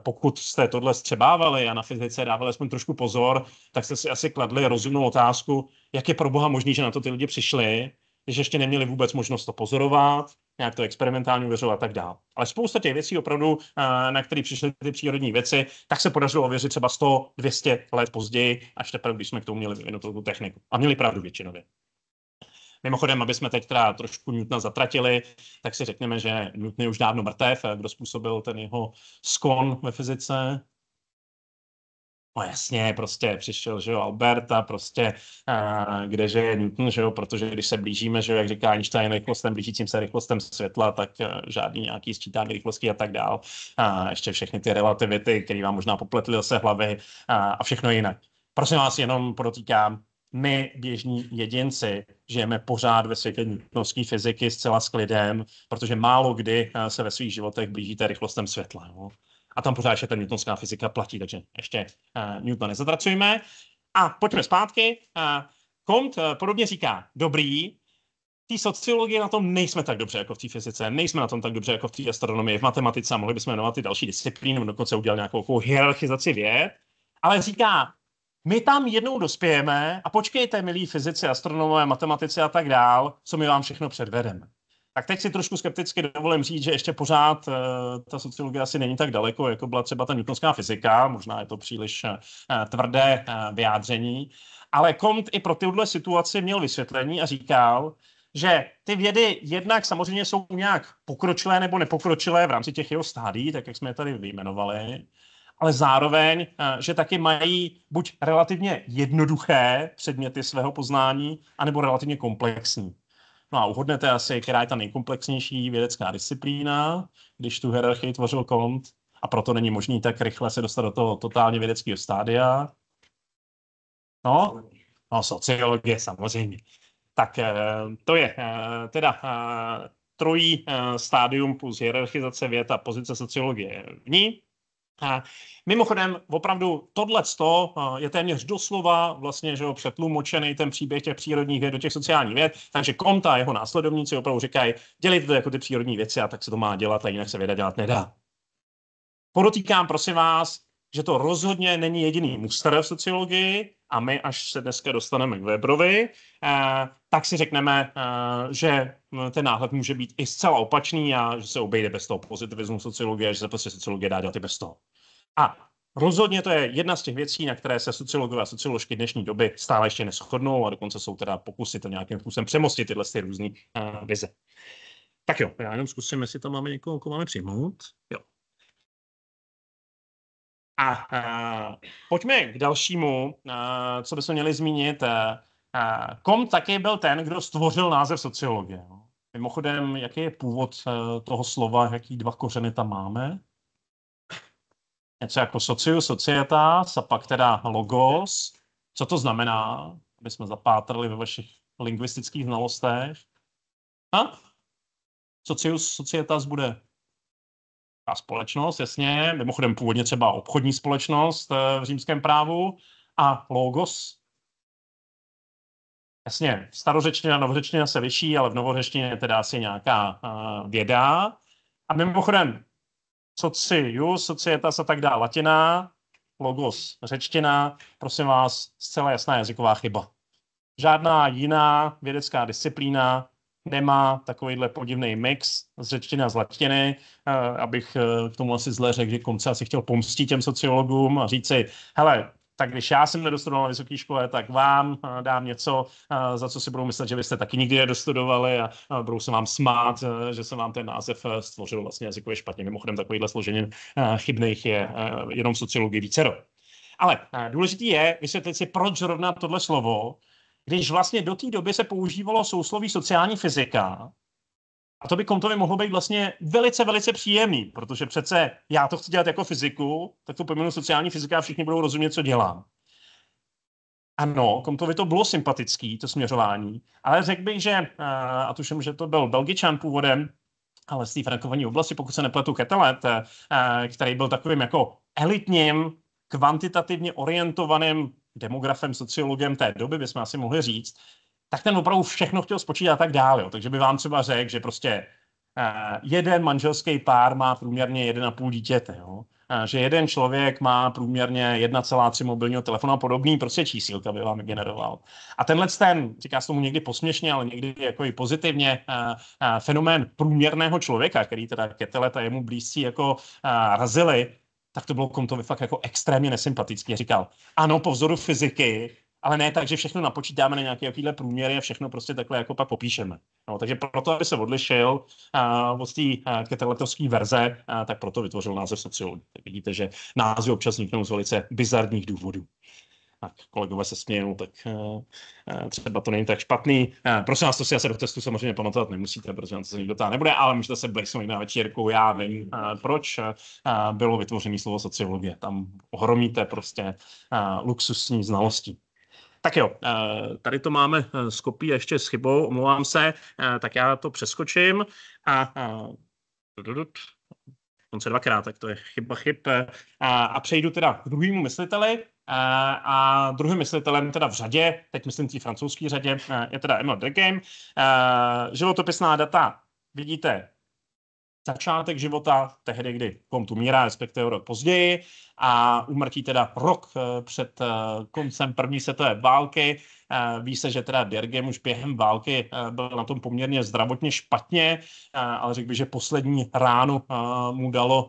Pokud jste tohle střebávali a na fyzice dávali aspoň trošku pozor, tak jste si asi kladli rozumnou otázku, jak je pro boha možný, že na to ty lidi přišli, když ještě neměli vůbec možnost to pozorovat, nějak to experimentálně ověřil a tak dál. Ale spousta těch věcí opravdu, eh, na které přišly ty přírodní věci, tak se podařilo ověřit třeba 100, 200 let později, až teprve, když jsme k tomu měli vyvinutou tu techniku. A měli pravdu většinově. Mimochodem, aby jsme teď teda trošku Newtona zatratili, tak si řekneme, že Newton je už dávno mrtev, kdo způsobil ten jeho skon ve fyzice, No jasně, prostě přišel, že jo, Alberta, prostě a, kdeže je Newton, že jo, protože když se blížíme, že jo, jak říká Einstein, rychlostem, blížícím se rychlostem světla, tak a, e, žádný nějaký sčítání rychlosti a tak dál. A ještě všechny ty relativity, které vám možná popletly se hlavy a, a všechno jinak. Prosím vás, jenom podotýkám, my běžní jedinci žijeme pořád ve světě nutnostní fyziky zcela s klidem, protože málo kdy e, se ve svých životech blížíte rychlostem světla. No? a tam pořád ještě ta newtonská fyzika platí, takže ještě uh, Newtona nezatracujeme. A pojďme zpátky. Uh, eh, Comte uh, podobně říká, dobrý, té sociologii na tom nejsme tak dobře jako v té fyzice, nejsme na tom tak dobře jako v té astronomii, v matematice a mohli bychom jmenovat ty další disciplíny, nebo dokonce udělat nějakou hierarchizaci věd, ale říká, my tam jednou dospějeme a počkejte, milí fyzici, astronomové, matematici a tak dál, co my vám všechno předvedeme. Tak teď si trošku skepticky dovolím říct, že ještě pořád eh, ta sociologie asi není tak daleko, jako byla třeba ta newtonská fyzika, možná je to příliš eh, tvrdé eh, vyjádření, ale Comte i pro tuhle situaci měl vysvětlení a říkal, že ty vědy jednak samozřejmě jsou nějak pokročilé nebo nepokročilé v rámci těch jeho stádií, tak jak jsme je tady vyjmenovali, ale zároveň, že taky mají buď relativně jednoduché předměty svého poznání, anebo relativně komplexní. No a uhodnete asi, která je ta nejkomplexnější vědecká disciplína, když tu hierarchii tvořil Kont a proto není možný tak rychle se dostat do toho totálně vědeckého stádia. No, no sociologie samozřejmě. Tak eh, to je eh, teda eh, trojí stádium plus hierarchizace věd a pozice sociologie v ní mimochodem, opravdu tohle eh, je téměř doslova vlastně, že jo, přetlumočený ten příběh těch přírodních věd do těch sociálních věd, takže Komta a jeho následovníci opravdu říkají, dělit to jako ty přírodní věci a tak se to má dělat a jinak se věda dělat nedá. Podotýkám, prosím vás, že to rozhodně není jediný muster v sociologii, a my, až se dneska dostaneme k Webrovi, eh, tak si řekneme, eh, že ten náhled může být i zcela opačný a že se obejde bez toho pozitivismu sociologie, že se prostě sociologie dá dělat i bez toho. A Rozhodně to je jedna z těch věcí, na které se sociologové a socioložky dnešní doby stále ještě neschodnou a dokonce jsou teda pokusy to nějakým způsobem přemostit tyhle ty různé uh, eh, vize. Tak jo, já jenom zkusím, jestli tam máme někoho, koho máme přijmout. Jo, a a pojďme k dalšímu, a, eh, co bychom měli zmínit. a, eh, eh, Kom taky byl ten, kdo stvořil název sociologie. No? Mimochodem, jaký je původ toho slova, jaký dva kořeny tam máme? Něco jako socius, societas a pak teda logos. Co to znamená? Aby jsme zapátrali ve vašich lingvistických znalostech. A? Socius, societas bude společnost, jasně, mimochodem původně třeba obchodní společnost eh, v římském právu a logos, Jasně, starořečně a novořečně se liší, ale v novořečtině je teda asi nějaká uh, věda. A mimochodem, socius, societas a tak dále, latina, logos, řečtina, prosím vás, zcela jasná jazyková chyba. Žádná jiná vědecká disciplína nemá takovýhle podivný mix z řečtiny a z latiny, eh, abych k eh, tomu asi zle řekl, že konce asi chtěl pomstit těm sociologům a říci, hele, tak když já jsem nedostudoval na vysoké škole, tak vám eh, dám něco, za co si budou myslet, že vy jste taky nikdy nedostudovali a budou se vám smát, že jsem vám ten název stvořil vlastně jazykově špatně. Mimochodem takovýhle složení chybných je jenom v sociologii vícero. Ale důležitý je vysvětlit si, proč zrovna tohle slovo když vlastně do té doby se používalo sousloví sociální fyzika, a to by Comtovi mohlo být vlastně velice, velice příjemný, protože přece já to chci dělat jako fyziku, tak to pojmenu sociální fyzika a všichni budou rozumět, co dělám. Ano, Comtovi to bylo sympatický, to směřování, ale řekl bych, že, eh, a tuším, že to byl Belgičan původem, ale z té frankovaní oblasti, pokud se nepletu Ketelet, eh, který byl takovým jako elitním, kvantitativně orientovaným demografem, sociologem té doby, bychom asi mohli říct, tak ten opravdu všechno chtěl spočítat a tak dále. Jo. Takže by vám třeba řekl, že prostě uh, jeden manželský pár má průměrně 1,5 dítěte. Jo. Uh, že jeden člověk má průměrně 1,3 mobilního telefonu a podobný prostě čísílka by vám generoval. A tenhle ten, říká se tomu někdy posměšně, ale někdy jako i pozitivně, uh, uh, fenomén průměrného člověka, který teda Keteleta jemu blízcí jako uh, razili, tak to bylo Comtovi fakt jako extrémně nesympatický. Říkal, ano, po vzoru fyziky, ale ne tak, že všechno napočítáme na nějaké jakýhle průměry a všechno prostě takhle jako pak popíšeme. No, takže proto, aby se odlišil uh, od té uh, letovské verze, uh, tak proto vytvořil název sociologie. Tak vidíte, že názvy občas vzniknou z velice bizarních důvodů tak kolegové se smějou, tak eh, eh, třeba to není tak špatný. Eh, prosím vás, to si asi do testu samozřejmě pamatovat nemusíte, protože vám to se nikdo ptá nebude, ale můžete se blejsnout na večírku, já vím proč bylo vytvořené slovo sociologie. Tam ohromíte prostě luxusní znalosti. Tak jo, tady to máme s kopí ještě s chybou, omlouvám se, tak já to přeskočím a dokonce dvakrát, tak to je chyba chyb. A, a přejdu teda k druhému mysliteli, Eh, a druhým myslitelem teda v řadě, teď myslím té francouzský řadě, eh, je teda Emil The eh, Životopisná data vidíte začátek života, tehdy, kdy Kont umírá, respektive rok později, a umrtí teda rok před koncem první světové války, Ví se, že teda Dergem už během války eh, byl na tom poměrně zdravotně špatně, eh, ale řekl bych, že poslední ránu eh, mu dalo,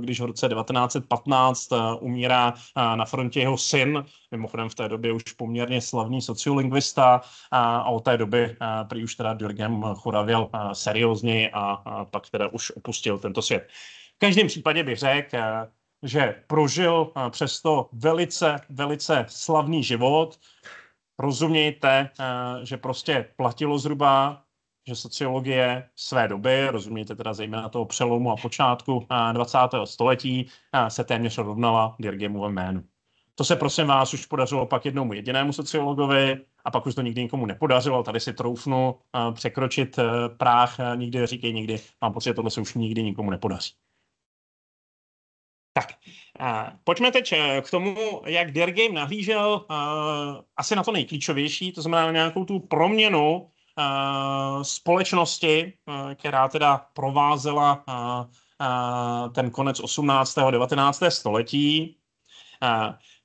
když v roce 1915 umírá na frontě jeho syn, mimochodem v té době už poměrně slavný sociolingvista a od té doby prý už teda Dergem choravěl seriózně a pak teda už opustil tento svět. V každém případě bych řekl, že prožil přesto velice, velice slavný život, rozumějte, eh, že prostě platilo zhruba, že sociologie své doby, rozumějte teda zejména toho přelomu a počátku 20. Eh, století, eh, se téměř rovnala Dirgemovu jménu. To se prosím vás už podařilo pak jednomu jedinému sociologovi a pak už to nikdy nikomu nepodařilo. Tady si troufnu překročit práh, nikdy říkej nikdy. Mám pocit, že tohle se už nikdy nikomu nepodaří. Tak, a pojďme teď eh, k tomu, jak Dear Game nahlížel eh, asi na to nejklíčovější, to znamená nějakou tu proměnu eh, společnosti, která teda provázela ten konec 18. a 19. století.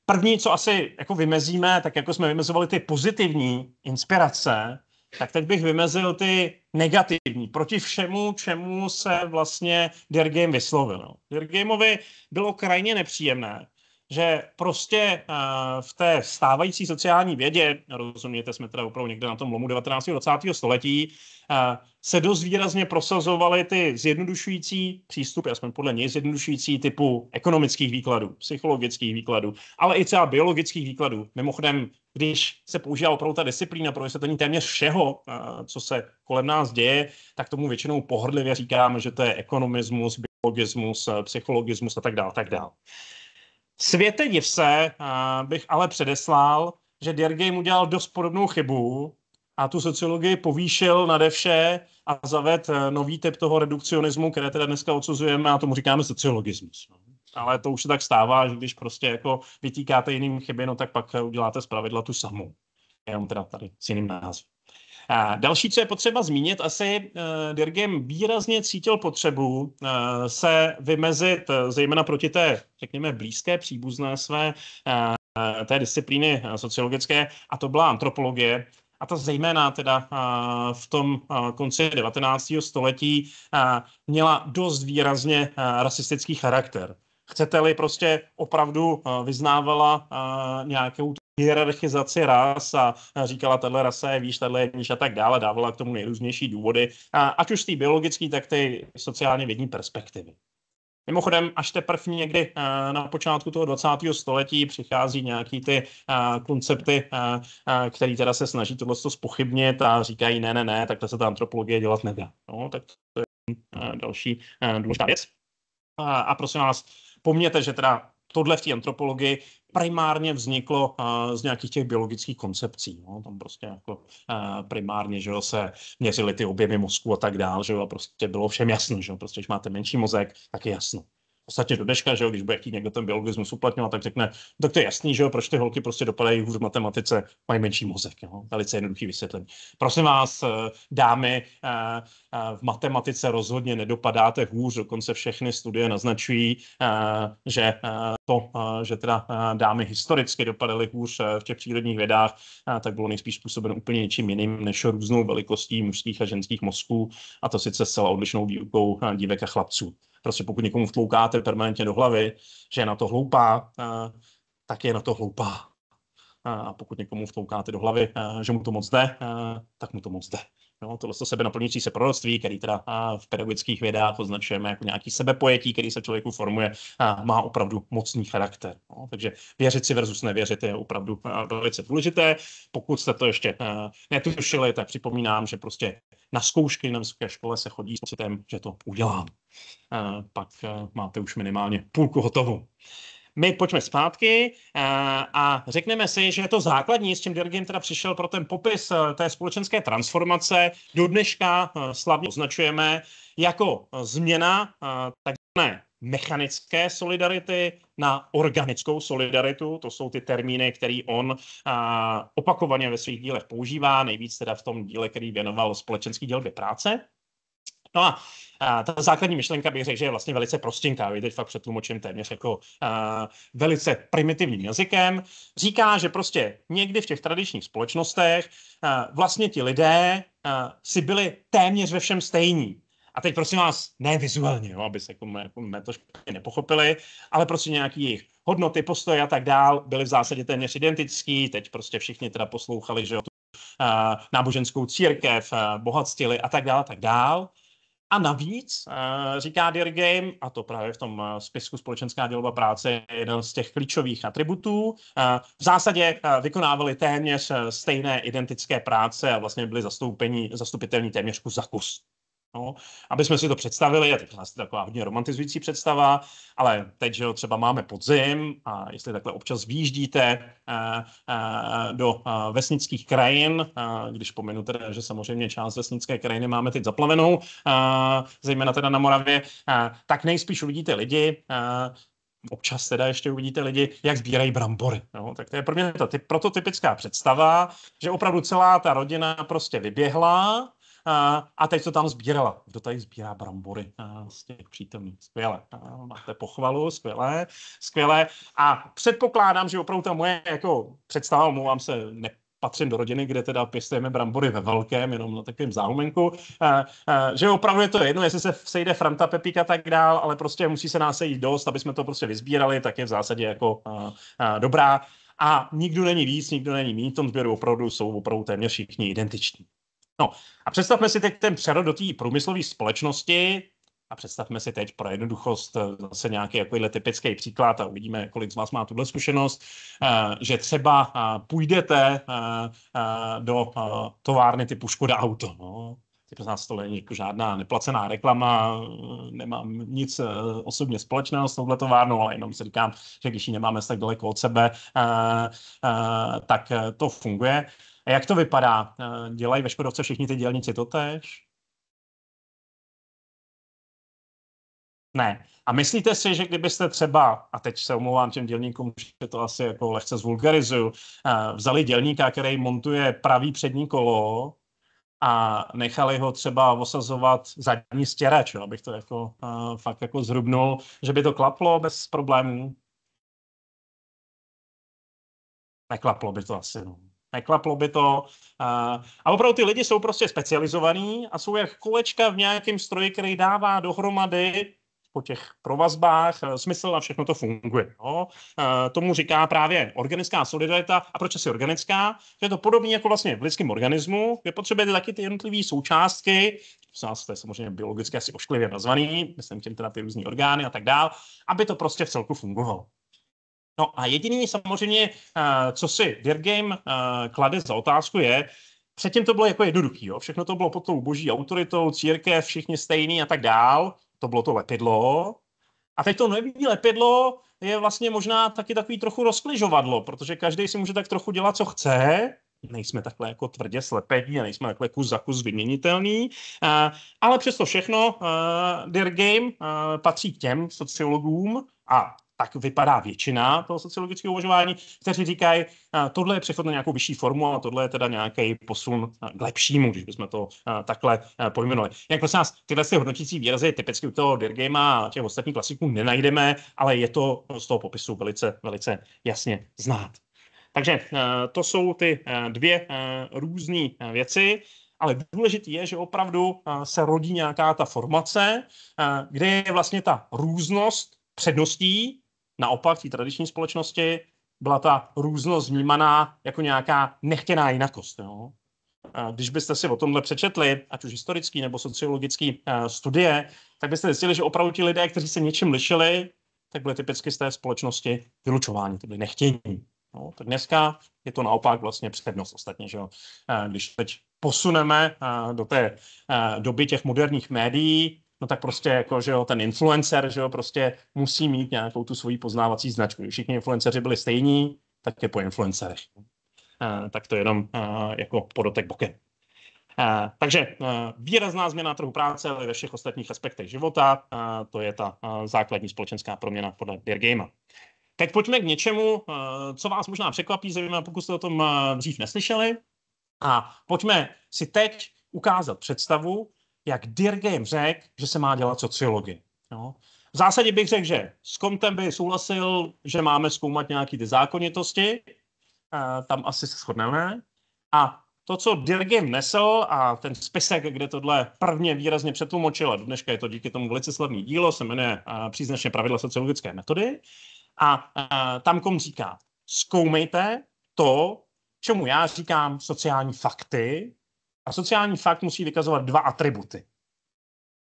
první, co asi jako vymezíme, tak jako jsme vymezovali ty pozitivní inspirace, tak teď bych vymezil ty negativní, proti všemu, čemu se vlastně Dear vyslovil. No. Dear bylo krajně nepříjemné, že prostě eh, v té stávající sociální vědě, rozumějte, jsme teda opravdu někde na tom lomu 19. 20. století, eh, se dost výrazně prosazovaly ty zjednodušující přístupy, aspoň podle něj zjednodušující typu ekonomických výkladů, psychologických výkladů, ale i třeba biologických výkladů. Mimochodem, když se používá opravdu ta disciplína pro vysvětlení téměř všeho, eh, co se kolem nás děje, tak tomu většinou pohrdlivě říkáme, že to je ekonomismus, biologismus, eh, psychologismus a tak dále, tak dále. Světe div se, eh, bych ale předeslal, že Dergame udělal dost podobnou chybu, a tu sociologii povýšil nade vše a zaved eh, nový typ toho redukcionismu, které teda dneska odsuzujeme a tomu říkáme sociologismus. No. Ale to už se tak stává, že když prostě jako vytýkáte jiným chyby, no tak pak eh, uděláte zpravidla tu samou. Jenom teda tady s jiným názvem. A další, co je potřeba zmínit, asi uh, Dirgem výrazně cítil potřebu uh, se vymezit uh, zejména proti té, řekněme, blízké příbuzné své uh, té disciplíny sociologické, a to byla antropologie, a to zejména teda v tom konci 19. století měla dost výrazně rasistický charakter. Chcete-li prostě opravdu vyznávala nějakou hierarchizaci ras a říkala, tahle rasa je výš, tahle je níž a tak dále, dávala k tomu nejrůznější důvody, ať už z té biologické, tak ty sociálně vědní perspektivy. Mimochodem, až teprve někdy eh, na počátku toho 20. století přichází nějaký ty eh, koncepty, eh, který teda se snaží tohle spochybnit a říkají ne, ne, ne, takhle se ta antropologie dělat nedá. No, tak to je další důležitá věc. A prosím vás, pomněte, že teda tohle v té antropologii primárně vzniklo uh, z nějakých těch biologických koncepcí. No? Tam prostě jako uh, primárně že jo, se měřily ty objemy mozku a tak dál, že jo, a prostě bylo všem jasno, že jo, prostě když máte menší mozek, tak je jasno. Ostatně do dneška, že jo, když bude chtít někdo ten biologismus uplatňovat, tak řekne, tak to je jasný, že jo, proč ty holky prostě dopadají hůř v matematice, mají menší mozek, jo, velice jednoduchý vysvětlení. Prosím vás, eh, dámy, v matematice rozhodně nedopadáte hůř, dokonce všechny studie naznačují, eh, že eh, to, eh, že teda dámy historicky dopadaly hůř v těch přírodních vědách, tak bylo nejspíš způsobeno úplně něčím jiným než různou velikostí mužských a ženských mozků, a to sice zcela odlišnou výukou dívek a chlapců. Prostě pokud někomu vtloukáte permanentně do hlavy, že je na to hloupá, tak je na to hloupá. A pokud někomu vtloukáte do hlavy, že mu to moc jde, tak mu to moc jde. No, tohle to sebe naplňující se proroctví, který teda a, v pedagogických vědách označujeme jako nějaký sebepojetí, který se člověku formuje, a, má opravdu mocný charakter. No, takže věřit si versus nevěřit je opravdu velice důležité. Pokud jste to ještě netušili, tak připomínám, že prostě na zkoušky na vysoké škole se chodí s pocitem, že to udělám. A, pak máte už minimálně půlku hotovou my pojďme zpátky a, eh, a řekneme si, že to základní, s čím Dergin teda přišel pro ten popis eh, té společenské transformace, do dneška eh, slavně označujeme jako změna takzvané mechanické solidarity na organickou solidaritu. To jsou ty termíny, který on a, opakovaně ve svých dílech používá, nejvíc teda v tom díle, který věnoval společenský dělbě práce. No a a ta základní myšlenka bych řekl, že je vlastně velice prostinká, vy teď fakt přetlumočím téměř jako a, velice primitivním jazykem. Říká, že prostě někdy v těch tradičních společnostech a, vlastně ti lidé a, si byli téměř ve všem stejní. A teď prosím vás, ne vizuálně, jo, aby se jako, jako mě to špatně nepochopili, ale prostě nějaký jejich hodnoty, postoje a tak dál byly v zásadě téměř identický. Teď prostě všichni teda poslouchali, že jo, tu, a, náboženskou církev, a, bohatstily a tak dál, a tak dál. A navíc, eh, říká Dear Game, a to právě v tom eh, spisku Společenská děloba práce je jeden z těch klíčových atributů, eh, v zásadě vykonávali téměř stejné identické práce a vlastně byli zastoupení, zastupitelní téměř kus za kus. No, aby jsme si to představili, je to je taková hodně romantizující představa, ale teď, že jo, třeba máme podzim a jestli takhle občas výjíždíte eh, eh, do eh, vesnických krajin, když pominu teda, že samozřejmě část vesnické krajiny máme teď zaplavenou, zejména teda na Moravě, tak nejspíš uvidíte lidi, občas teda ještě uvidíte lidi, jak sbírají brambory. No, tak to je pro mě ta ty, prototypická představa, že opravdu celá ta rodina prostě vyběhla a, eh, a teď to tam sbírala. Kdo tady sbírá brambory eh, z těch přítomných? Skvěle. Eh, máte pochvalu, skvěle, skvěle. A předpokládám, že opravdu ta moje jako představa, omlouvám se, ne, patřím do rodiny, kde teda pěstujeme brambory ve velkém, jenom na takovém záumenku, a, a, že opravdu je to jedno, jestli se sejde Franta Pepík a tak dál, ale prostě musí se nás sejít dost, aby jsme to prostě vyzbírali, tak je v zásadě jako a, a, dobrá. A nikdo není víc, nikdo není méně, v tom sběru opravdu jsou opravdu téměř všichni identiční. No a představme si teď ten přerod do té průmyslové společnosti, a představme si teď pro jednoduchost eh, zase nějaký takovýhle typický příklad a uvidíme, kolik z vás má tuhle zkušenost, eh, že třeba eh, půjdete do továrny typu Škoda Auto. No. Pro nás to není jako žádná neplacená reklama, nemám nic osobně společného s touhle továrnou, ale jenom si říkám, že když ji nemáme tak daleko od sebe, tak to funguje. A jak to vypadá? Eh, dělají ve Škodovce všichni ty dělníci to tež? Ne. A myslíte si, že kdybyste třeba, a teď se omlouvám těm dělníkům, že to asi jako lehce zvulgarizuju, eh, vzali dělníka, který montuje pravý přední kolo a nechali ho třeba osazovat zadní stěrač, abych to jako eh, fakt jako zhrubnul, že by to klaplo bez problémů? Neklaplo by to asi, no. Neklaplo by to. A opravdu ty lidi jsou prostě specializovaní a jsou jak kolečka v nějakém stroji, který dává dohromady po těch provazbách e, smysl a všechno to funguje. No. E, tomu říká právě organická solidarita. A proč asi organická? Je to podobně jako vlastně v lidském organismu, kde potřebujete taky ty jednotlivé součástky, to je samozřejmě biologicky asi ošklivě nazvaný, myslím tím teda ty různé orgány a tak dál, aby to prostě v celku fungovalo. No a jediný samozřejmě, eh, co si Dear Game eh, klade za otázku je, předtím to bylo jako jednoduchý, jo? všechno to bylo pod tou boží autoritou, církev, všichni stejný a tak dál, to bylo to lepidlo. A teď to nový lepidlo je vlastně možná taky takový trochu rozkližovadlo, protože každý si může tak trochu dělat, co chce, nejsme takhle jako tvrdě slepení a nejsme takhle kus za kus vyměnitelný, eh, ale přesto všechno uh, Dear Game uh, patří k těm sociologům a tak vypadá většina toho sociologického uvažování, kteří říkají, tohle je přechod na nějakou vyšší formu a tohle je teda nějaký posun k lepšímu, když bychom to takhle pojmenovali. Jak prosím nás tyhle si hodnotící výrazy typicky u toho Dirgema a těch ostatních klasiků nenajdeme, ale je to z toho popisu velice, velice jasně znát. Takže to jsou ty dvě různé věci ale důležitý je, že opravdu se rodí nějaká ta formace, kde je vlastně ta různost předností Naopak v té tradiční společnosti byla ta různost vnímaná jako nějaká nechtěná jinakost. Jo? Když byste si o tomhle přečetli, ať už historický nebo sociologický eh, studie, tak byste zjistili, že opravdu ti lidé, kteří se něčím lišili, tak byli typicky z té společnosti vylučováni, tedy nechtění. No, tak dneska je to naopak vlastně přednost ostatně, že jo? Eh, když teď posuneme eh, do té doby těch moderních médií, no tak prostě jako, že jo, ten influencer, že jo, prostě musí mít nějakou tu svoji poznávací značku. Všichni influenceři byli stejní, tak je po influencerech. Uh, tak to jenom uh, jako podotek bokem. Uh, takže uh, výrazná změna trhu práce, ale ve všech ostatních aspektech života, uh, to je ta uh, základní společenská proměna podle Beer Gamea. Teď pojďme k něčemu, uh, co vás možná překvapí, zejména pokud jste o tom uh, dřív neslyšeli. A pojďme si teď ukázat představu, jak Dear Game řekl, že se má dělat sociologii. No. V zásadě bych řekl, že s Komtem by souhlasil, že máme zkoumat nějaké ty zákonitosti, eh, tam asi se shodneme. A to, co Dirgim nesl a ten spisek, kde tohle prvně výrazně přetlumočil, a dneška je to díky tomu velice slavný dílo, se jmenuje eh, Příznačně pravidla sociologické metody. A, a eh, tam kom říká, zkoumejte to, čemu já říkám sociální fakty, a sociální fakt musí vykazovat dva atributy.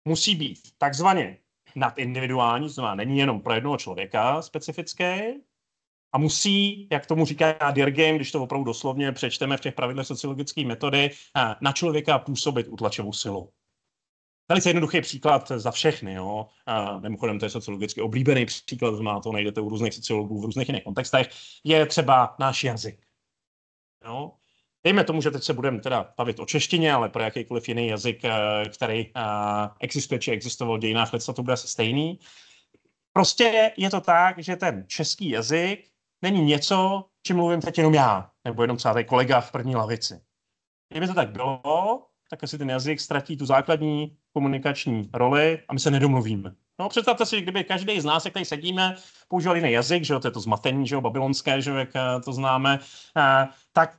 Musí být takzvaně nadindividuální, to znamená, není jenom pro jednoho člověka specifické, a musí, jak tomu říká Dirgame, když to opravdu doslovně přečteme v těch pravidlech sociologické metody, eh, na člověka působit utlačovou silou. Velice jednoduchý příklad za všechny. Jo. A eh, mimochodem, to je sociologicky oblíbený příklad, znamená to najdete u různých sociologů v různých jiných kontextech, je třeba náš jazyk. Jo dejme tomu, že teď se budeme teda bavit o češtině, ale pro jakýkoliv jiný jazyk, eh, který eh, existuje či existoval v dějinách lidstva, to bude asi stejný. Prostě je to tak, že ten český jazyk není něco, čím mluvím teď jenom já, nebo jenom třeba tady kolega v první lavici. Kdyby to tak bylo, tak asi ten jazyk ztratí tu základní komunikační roli a my se nedomluvíme. No, představte si, kdyby každý z nás, jak tady sedíme, používal jiný jazyk, že jo, to je to zmatení, že jo, babylonské, že jo, jak eh, to známe, tak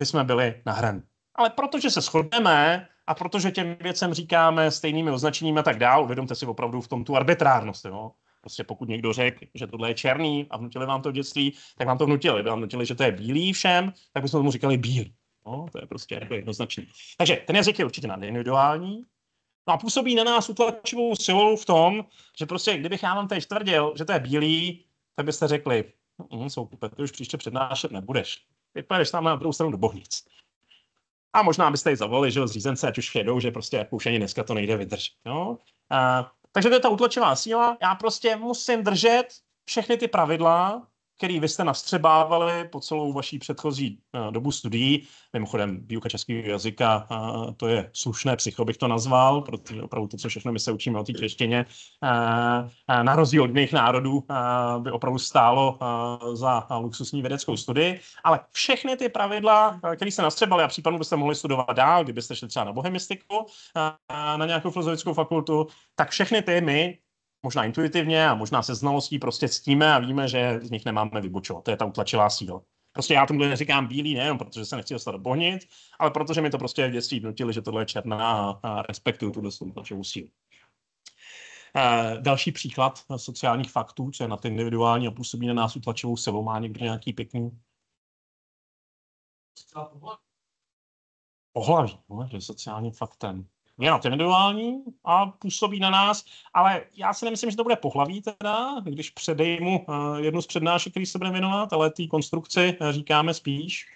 by jsme byli na hraní. Ale protože se shodneme a protože těm věcem říkáme stejnými označeními a tak dál, uvědomte si opravdu v tom tu arbitrárnost. Jo? Prostě pokud někdo řekl, že tohle je černý a vnutili vám to v dětství, tak vám to vnutili. Vám vnutili, že to je bílý všem, tak bychom tomu říkali bílý. No, to je prostě jako jednoznačný. Takže ten jazyk je určitě individuální. No a působí na nás utlačivou silou v tom, že prostě, kdybych já vám teď tvrdil, že to je bílý, tak byste řekli, jsou mm, kupety, už příště přednášet nebudeš vypadneš tam na druhou stranu do Bohnic. A možná byste i zavolali, že zřízence, ať už jedou, že prostě jako už ani dneska to nejde vydržet. No? A, takže to je ta utlačová síla. Já prostě musím držet všechny ty pravidla, který vy jste nastřebávali po celou vaší předchozí eh, dobu studií. Mimochodem, výuka českého jazyka, eh, to je slušné psycho, bych to nazval, protože opravdu to, co všechno my se učíme o té češtině, eh, na rozdíl od jiných národů, by opravdu stálo za luxusní vědeckou studii. Ale všechny ty pravidla, které se nastřebali, a případně byste mohli studovat dál, kdybyste šli třeba na bohemistiku, na nějakou filozofickou fakultu, tak všechny ty my možná intuitivně a možná se znalostí prostě ctíme a víme, že z nich nemáme vybočovat. To je ta utlačilá síla. Prostě já tomu neříkám bílý nejenom protože se nechci dostat do bohnic, ale protože mi to prostě v dětství vnutili, že tohle je černá a respektuju tuhle utlačivou sílu. E, další příklad sociálních faktů, co je na ty individuální a působí na nás utlačivou silou, má někdo nějaký pěkný? Pohlaví, no, že sociálním faktem měnat individuální a působí na nás, ale já si nemyslím, že to bude pohlaví teda, když předejmu eh, jednu z přednášek, který se bude věnovat, ale té konstrukci eh, říkáme spíš.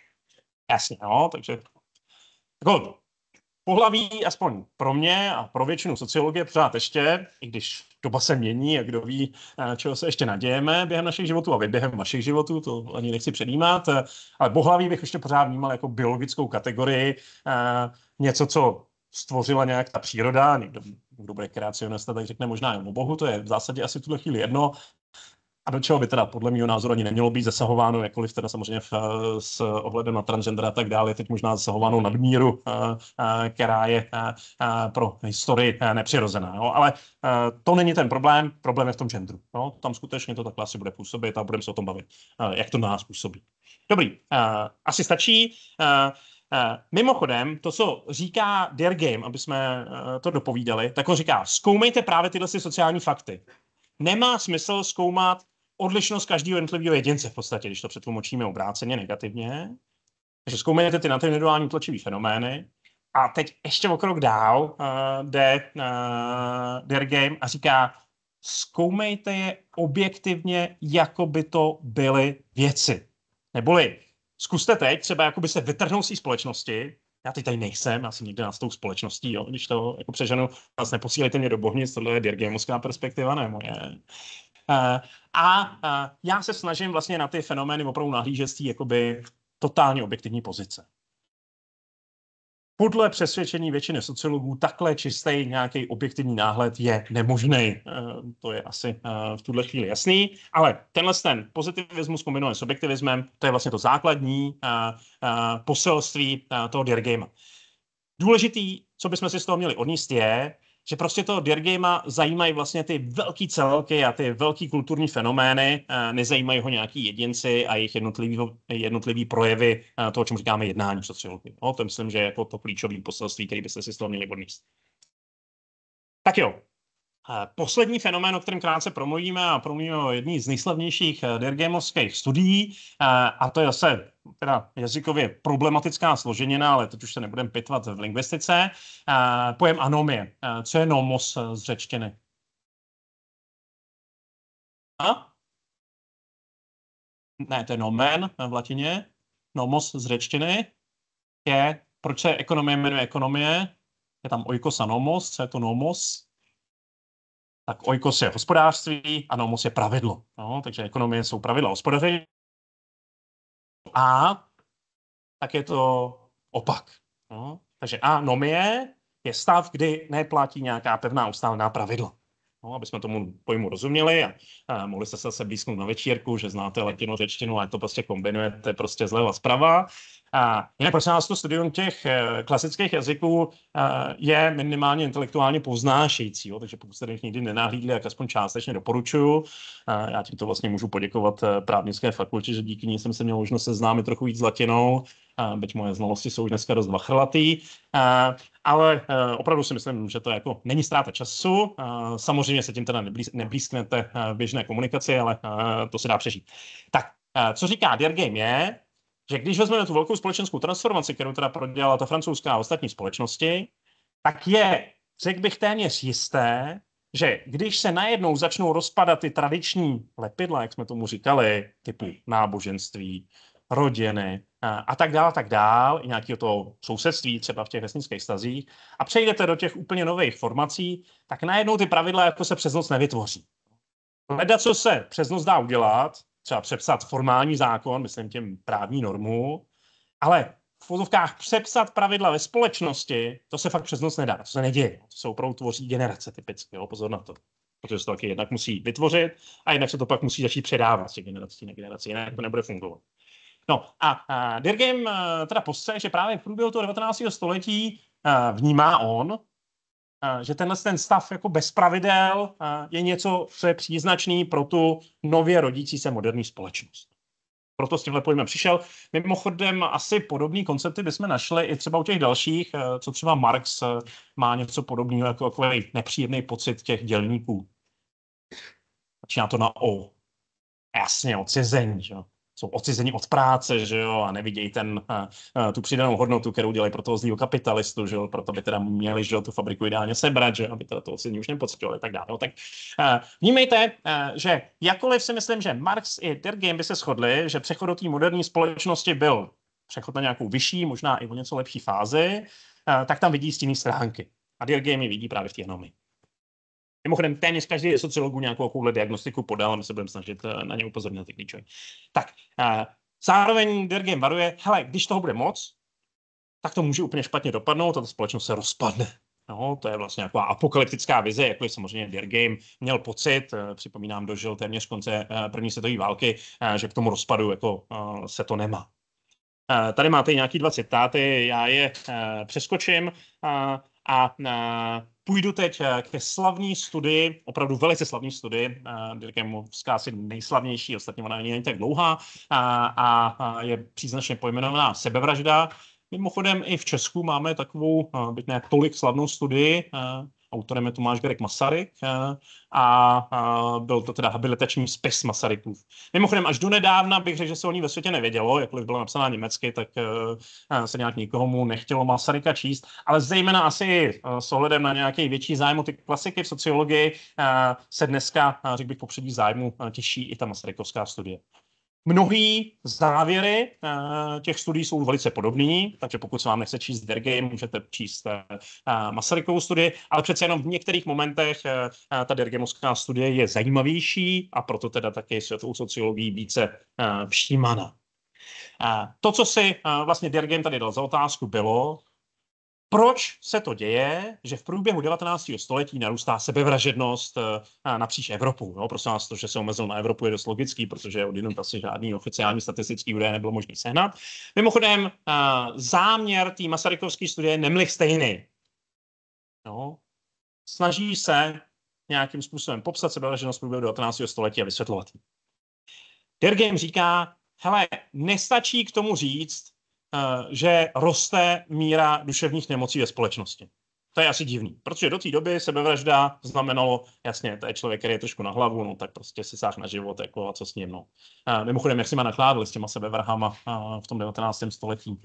Jasně, no, takže jako, pohlaví, aspoň pro mě a pro většinu sociologie přát ještě, i když doba se mění a kdo ví, eh, čeho se ještě nadějeme během našich životů a vy během vašich životů, to ani nechci předjímat, ale pohlaví bych ještě pořád vnímal jako biologickou kategorii, něco, co stvořila nějak ta příroda, někdo, kdo bude kreacionista, tak řekne možná jenom bohu, to je v zásadě asi v tuhle chvíli jedno, a do čeho by teda podle mého názoru ani nemělo být zasahováno, jakkoliv teda samozřejmě v, eh, s ohledem na transgender a tak dále, je teď možná zasahováno nadmíru, eh, eh, která je pro historii nepřirozená. No, Ale to není ten problém, problém je v tom genderu. No, Tam skutečně to takhle asi bude působit a budeme se o tom bavit, jak to na nás působí. Dobrý, asi stačí. Eh, mimochodem, to, co říká Dear Game, aby jsme eh, to dopovídali, tak on říká, zkoumejte právě tyhle sociální fakty. Nemá smysl zkoumat odlišnost každého jednotlivého jedince v podstatě, když to přetlumočíme obráceně negativně. Takže zkoumejte ty na ty fenomény. A teď ještě o krok dál uh, jde uh, Dear Game a říká, zkoumejte je objektivně, jako by to byly věci. Neboli zkuste teď třeba jakoby se vytrhnout z té společnosti, já teď tady nejsem, já jsem někde na tou společností, jo, když to jako přeženu, vás neposílejte mě do bohnic, tohle je dirgemovská perspektiva, ne moje. Eh, a, a eh, já se snažím vlastně na ty fenomény opravdu nahlížet z té jakoby totálně objektivní pozice. Podle přesvědčení většiny sociologů takhle čistý nějaký objektivní náhled je nemožný. Eh, to je asi eh, v tuhle chvíli jasný, ale tenhle ten pozitivismus kombinovaný s objektivismem, to je vlastně to základní eh, poselství toho Diergama. Důležitý, co bychom si z toho měli odníst, je, že prostě to Dear Gamea zajímají vlastně ty velký celky a ty velký kulturní fenomény, eh, nezajímají ho nějaký jedinci a jejich jednotlivý, jednotlivý projevy eh, toho, čemu říkáme jednání v sociologii. No, to myslím, že je jako to klíčové poselství, který byste si z toho měli odníst. Tak jo, Eh, poslední fenomén, o kterém krátce promluvíme a promluvíme o jedné z nejslavnějších eh, dergemovských studií, eh, a to je zase teda jazykově problematická složenina, ale teď už se nebudeme pitvat v lingvistice, pojem anomie. Co je nomos z řečtiny? A? Ne, to je nomen v latině. Nomos z řečtiny je, proč se ekonomie jmenuje ekonomie? Je tam oikos a nomos, co je to nomos? tak ojkos je hospodářství a nomos je pravidlo. No, takže ekonomie jsou pravidla hospodaření. A tak je to opak. No, takže a nomie je stav, kdy neplatí nějaká pevná ustálená pravidla. No, aby jsme tomu pojmu rozuměli a, a mohli jste se blízknout na večírku, že znáte latinu, řečtinu, ale to prostě kombinujete prostě zleva zprava a jinak prosím vás, to studium těch eh, klasických jazyků eh, je minimálně intelektuálně povznášející, jo? takže pokud jste jich nikdy nenahlídli, tak aspoň částečně doporučuju. Eh, já tímto vlastně můžu poděkovat právnické fakultě, že díky ní jsem se měl možnost seznámit trochu víc s latinou, byť moje znalosti jsou dneska dost vachrlatý, ale opravdu si myslím, že to jako není ztráta času. Samozřejmě se tím teda neblízknete běžné komunikaci, ale to se dá přežít. Tak co říká Dear Game je, že když vezmeme tu velkou společenskou transformaci, kterou teda prodělala ta francouzská a ostatní společnosti, tak je, řekl bych, téměř jisté, že když se najednou začnou rozpadat ty tradiční lepidla, jak jsme tomu říkali, typu náboženství, rodiny a, a tak dále, tak dál, i nějakého toho sousedství třeba v těch vesnických stazích a přejdete do těch úplně nových formací, tak najednou ty pravidla jako se přes noc nevytvoří. Hleda, co se přes noc dá udělat, třeba přepsat formální zákon, myslím tím právní normu, ale v fotovkách přepsat pravidla ve společnosti, to se fakt přes noc nedá, to se neděje. To se opravdu tvoří generace typicky, jo, pozor na to. Protože se to taky jednak musí vytvořit a jednak se to pak musí začít předávat z generací na generaci, jinak to nebude fungovat. No a, a Dirgem eh, teda postře, že právě v průběhu toho 19. století eh, vnímá on, Eh, že tenhle ten stav jako bez pravidel eh, je něco, co je příznačný pro tu nově rodící se moderní společnost. Proto s tímhle pojmem přišel. Mimochodem, asi podobné koncepty bychom našli i třeba u těch dalších, eh, co třeba Marx má něco podobného, jako takový nepříjemný pocit těch dělníků. Začíná to na O. Jasně, ocizení, Že? jsou odcizeni od práce, že jo, a nevidějí ten, a, eh, a, eh, tu přidanou hodnotu, kterou dělají pro toho zlýho kapitalistu, že jo, proto by teda měli, že jo, tu fabriku ideálně sebrat, že jo, aby teda to odcizení už nepocitovali, tak dále. No, tak a, eh, vnímejte, a, že jakkoliv si myslím, že Marx i Durkheim by se shodli, že přechod do té moderní společnosti byl přechod na nějakou vyšší, možná i o něco lepší fázi, a, tak tam vidí stíny stránky. A Durkheim je vidí právě v té nomi. Mimochodem, téměř každý sociologů nějakou takovou diagnostiku podal a my se budeme snažit eh, na ně upozornit na ty klíčové. Tak, eh, zároveň Dergen varuje, hele, když toho bude moc, tak to může úplně špatně dopadnout a ta společnost se rozpadne. No, to je vlastně jako apokalyptická vize, jako je samozřejmě Dear Game měl pocit, eh, připomínám, dožil téměř konce první světové války, že k tomu rozpadu jako se to nemá. Tady máte nějaký dva citáty, já je přeskočím a e, půjdu teď e, ke slavní studii, opravdu velice slavní studii, Dirkemovská e, asi nejslavnější, ostatně ona není tak dlouhá a, a je příznačně pojmenovaná sebevražda. Mimochodem i v Česku máme takovou, byť ne tolik slavnou studii, autorem je Tomáš Garek Masaryk eh, a byl to teda habilitační spis Masarykův. Mimochodem, až do nedávna bych řekl, že se o ní ve světě nevědělo, jakkoliv byla napsaná německy, tak eh, eh, se nějak nikomu nechtělo Masaryka číst, ale zejména asi s ohledem na nějaký větší zájem o ty klasiky v sociologii se dneska, řekl bych, popředí zájmu těší i ta Masarykovská studie. Mnohý závěry eh, těch studií jsou velice podobný, takže pokud se vám nechce číst Dergej, můžete číst eh, Masarykovou studii, ale přece jenom v některých momentech eh, ta Dergemovská studie je zajímavější a proto teda také světovou sociologií více všímána. To, co si vlastně Dergem tady dal za otázku, bylo, proč se to děje, že v průběhu 19. století narůstá sebevražednost eh, napříč Evropu. No, prosím vás, to, že se omezil na Evropu, je dost logický, protože od jednou asi žádný oficiální statistický údaj nebylo možné sehnat. Mimochodem, eh, záměr té Masarykovské studie nemlich stejný. No, snaží se nějakým způsobem popsat sebevražednost v průběhu 19. století a vysvětlovat ji. Dirgame říká, hele, nestačí k tomu říct, Eh, že roste míra duševních nemocí ve společnosti. To je asi divný, protože do té doby sebevražda znamenalo, jasně, to je člověk, který je trošku na hlavu, no tak prostě si sáh na život, jako a co s ním, no. A eh, mimochodem, jak si má nakládali s těma sebevrhama a eh, v tom 19. století,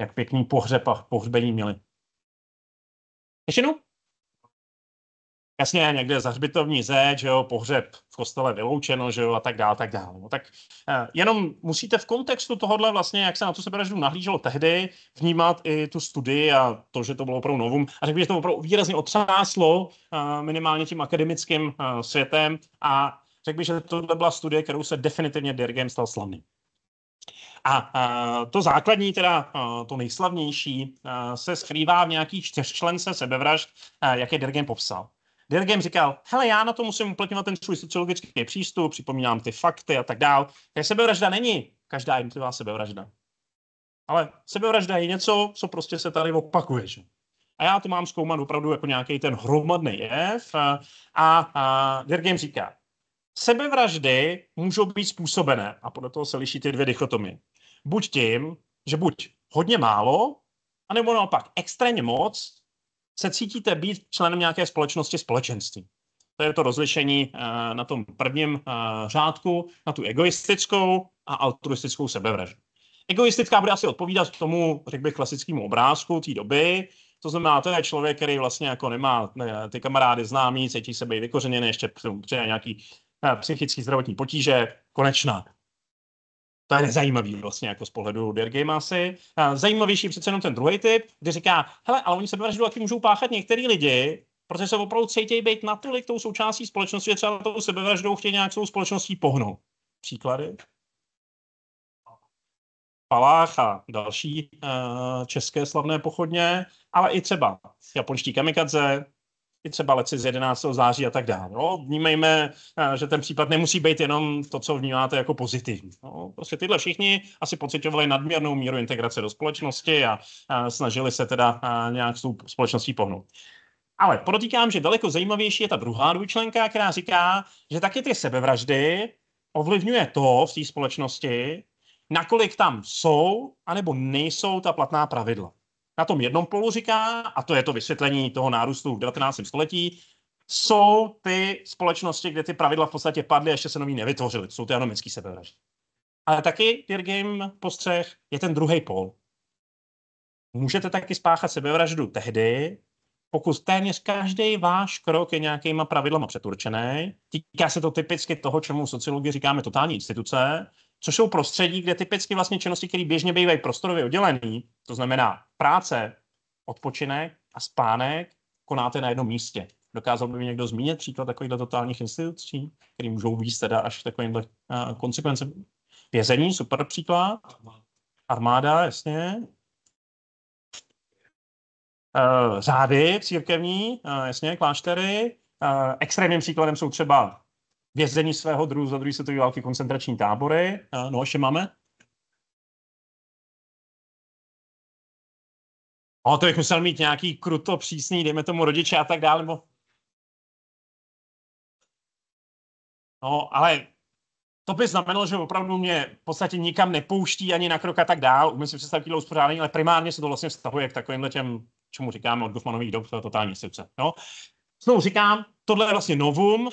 jak pěkný pohřeb a pohřbení měli. Ještě jednou? Jasně, někde hřbitovní zeď, že jo, pohřeb v kostele vyloučeno, že jo, a tak dále, tak dále. No, tak eh, jenom musíte v kontextu tohohle vlastně, jak se na to sebevraždu nahlíželo tehdy, vnímat i tu studii a to, že to bylo opravdu novum. A řekl bych, že to opravdu výrazně otřáslo eh, minimálně tím akademickým eh, světem a řekl bych, že tohle byla studie, kterou se definitivně Dirgem stal slavný. A to základní, teda to nejslavnější, se skrývá v nějakých čtyřčlence sebevražd, jak je Dergen popsal. Dan Game říkal, hele, já na to musím uplatňovat ten svůj sociologický přístup, připomínám ty fakty a tak dál. Takže sebevražda není každá jednotlivá sebevražda. Ale sebevražda je něco, co prostě se tady opakuje. Že? A já to mám zkoumat opravdu jako nějaký ten hromadný jev. A, a, a Game říká, sebevraždy můžou být způsobené, a podle toho se liší ty dvě dichotomy, buď tím, že buď hodně málo, anebo naopak extrémně moc, se cítíte být členem nějaké společnosti společenství. To je to rozlišení eh, na tom prvním eh, řádku, na tu egoistickou a altruistickou sebevraždu. Egoistická bude asi odpovídat tomu, řekl bych, klasickému obrázku té doby, to znamená, to je člověk, který vlastně jako nemá ne, ty kamarády známý, cítí se být vykořeněný, ještě přijde nějaký eh, psychický zdravotní potíže, konečná. To je nezajímavý vlastně jako z pohledu Dear Game asi. Zajímavější přece jenom ten druhý typ, kdy říká, hele, ale oni sebevraždu taky můžou páchat některý lidi, protože se opravdu cítí být natolik tou součástí společnosti, že třeba tou sebevraždou chtějí nějak svou společností pohnout. Příklady? Palách a další uh, české slavné pochodně, ale i třeba japonští kamikadze, i třeba leci z 11. září a tak dále. No, vnímejme, eh, že ten případ nemusí být jenom to, co vnímáte jako pozitivní. No, prostě tyhle všichni asi pocitovali nadměrnou míru integrace do společnosti a, a snažili se teda eh, nějak s tou společností pohnout. Ale podotýkám, že daleko zajímavější je ta druhá dvojčlenka, která říká, že taky ty sebevraždy ovlivňuje to v té společnosti, nakolik tam jsou anebo nejsou ta platná pravidla na tom jednom polu říká, a to je to vysvětlení toho nárůstu v 19. století, jsou ty společnosti, kde ty pravidla v podstatě padly a ještě se nový nevytvořily. Jsou ty anomické sebevraždy. Ale taky peer game postřeh je ten druhý pol. Můžete taky spáchat sebevraždu tehdy, pokud téměř každý váš krok je nějakýma pravidlama přeturčený, týká se to typicky toho, čemu sociologii říkáme totální instituce, což jsou prostředí, kde typicky vlastně činnosti, které běžně bývají prostorově oddělené, to znamená práce, odpočinek a spánek, konáte na jednom místě. Dokázal by mi někdo zmínit příklad takových totálních institucí, které můžou být teda až takovýmhle uh, eh, konsekvence Vězení, super příklad. Armáda, jasně. Uh, řády církevní, uh, jasně, kláštery. Uh, extrémním příkladem jsou třeba vězení svého druhu za druhé světové války koncentrační tábory. Eh, no, ještě máme? A to bych musel mít nějaký kruto přísný, dejme tomu rodiče a tak dále, nebo... No, ale to by znamenalo, že opravdu mě v podstatě nikam nepouští ani na krok a tak dál. Umím si představit tohle uspořádání, ale primárně se to vlastně vztahuje k takovýmhle těm, čemu říkáme od Gufmanových dob, to je totální srdce. No. Znovu říkám, tohle je vlastně novum,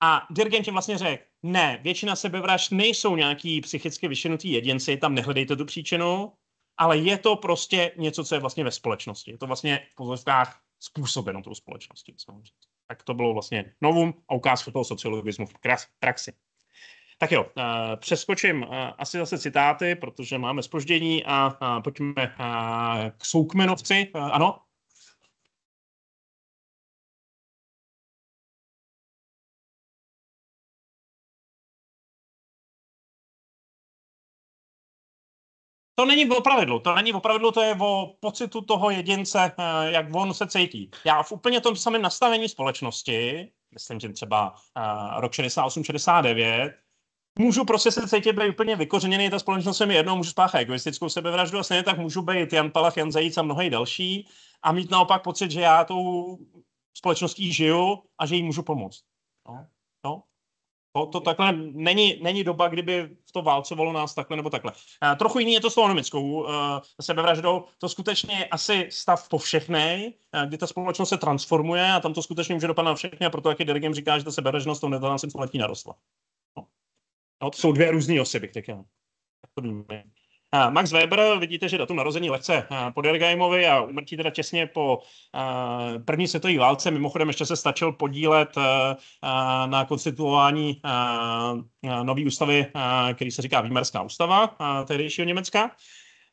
a dirigent jim vlastně řekl, ne, většina sebevražd nejsou nějaký psychicky vyšenutí jedinci, tam nehledejte tu příčinu, ale je to prostě něco, co je vlastně ve společnosti. Je to vlastně v pozostách způsobeno tou společností. Tak to bylo vlastně novum a ukázka toho sociologismu v praxi. Tak jo, eh, přeskočím eh, asi zase citáty, protože máme spoždění a eh, pojďme k soukmenovci. Ano? To není o pravidlu, to není o pravidlu, to je o pocitu toho jedince, eh, jak on se cítí. Já v úplně tom samém nastavení společnosti, myslím, že třeba uh, rok 68-69, můžu prostě se cítit být úplně vykořeněný, ta společnost se mi jednou můžu spáchat egoistickou sebevraždu a stejně tak můžu být Jan Palach, Jan Zajíc a mnohý další a mít naopak pocit, že já tou společností žiju a že jí můžu pomoct. No, no. To, to takhle není, není doba, kdyby to válcovalo nás takhle nebo takhle. A eh, trochu jiný je to s tou anonymickou uh, eh, sebevraždou. To skutečně je asi stav uh, kdy ta společnost se transformuje a tam to skutečně může dopadnout na všechny a proto taky Dirigem říká, že ta sebevražnost to 19. století narostla. No. no. to jsou dvě různé osoby, tak já. To Max Weber, vidíte, že datum narození lehce po Dergaimovi a umrtí teda těsně po první světové válce. Mimochodem ještě se stačil podílet na konstituování nové ústavy, který se říká Výmerská ústava tehdejšího Německa.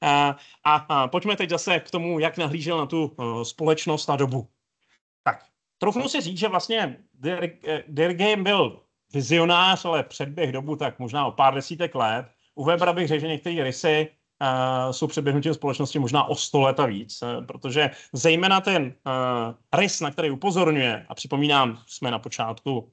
A, a pojďme teď zase k tomu, jak nahlížel na tu společnost a dobu. Tak, trochu si říct, že vlastně Der, eh, byl vizionář, ale předběh dobu tak možná o pár desítek let. U Webera bych řekl, že některé rysy uh, jsou předběhnutím společnosti možná o 100 let a víc, uh, protože zejména ten uh, rys, na který upozorňuje, a připomínám, jsme na počátku uh,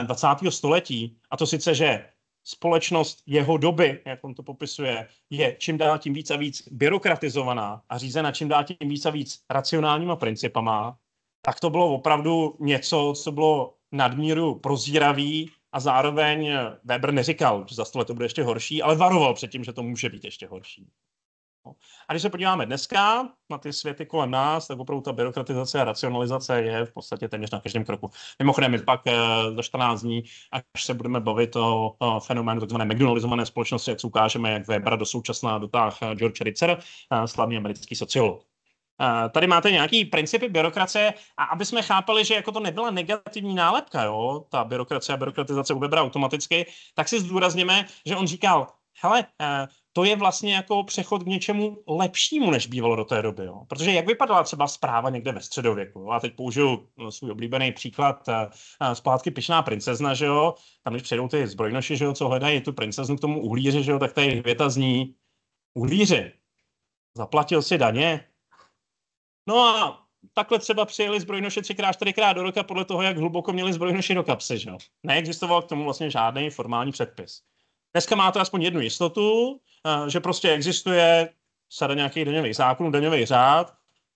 uh, 20. století, a to sice, že společnost jeho doby, jak on to popisuje, je čím dál tím víc a víc byrokratizovaná a řízena čím dál tím víc a víc racionálníma principama, tak to bylo opravdu něco, co bylo nadmíru prozíravý a zároveň eh, Weber neříkal, že za 100 let to bude ještě horší, ale varoval před tím, že to může být ještě horší. No. A když se podíváme dneska na ty světy kolem nás, tak opravdu ta byrokratizace a racionalizace je v podstatě téměř na každém kroku. Mimochodem, my pak eh, za 14 dní, až se budeme bavit o, o fenoménu tzv. McDonaldizované společnosti, jak se ukážeme, jak Webera do současná dotáh eh, George Ritzer, slavný americký sociolog. Eh, tady máte nějaký principy byrokracie a aby jsme chápali, že jako to nebyla negativní nálepka, jo, ta byrokracie a byrokratizace u Webera automaticky, tak si zdůrazněme, že on říkal, hele, eh, to je vlastně jako přechod k něčemu lepšímu, než bývalo do té doby. Jo. Protože jak vypadala třeba zpráva někde ve středověku? Jo? A teď použiju eh, svůj oblíbený příklad zpátky Pišná princezna, že jo? Tam, když přijdou ty zbrojnoši, že jo, co hledají tu princeznu k tomu uhlíři, že jo, tak tady věta zní uhlíři. Zaplatil si daně, No a takhle třeba přijeli zbrojnoše třikrát, čtyřikrát do roka podle toho, jak hluboko měli zbrojnoši do kapsy. Že? Neexistoval k tomu vlastně žádný formální předpis. Dneska máte aspoň jednu jistotu, eh, že prostě existuje sada nějakých daňových zákonů, daňový řád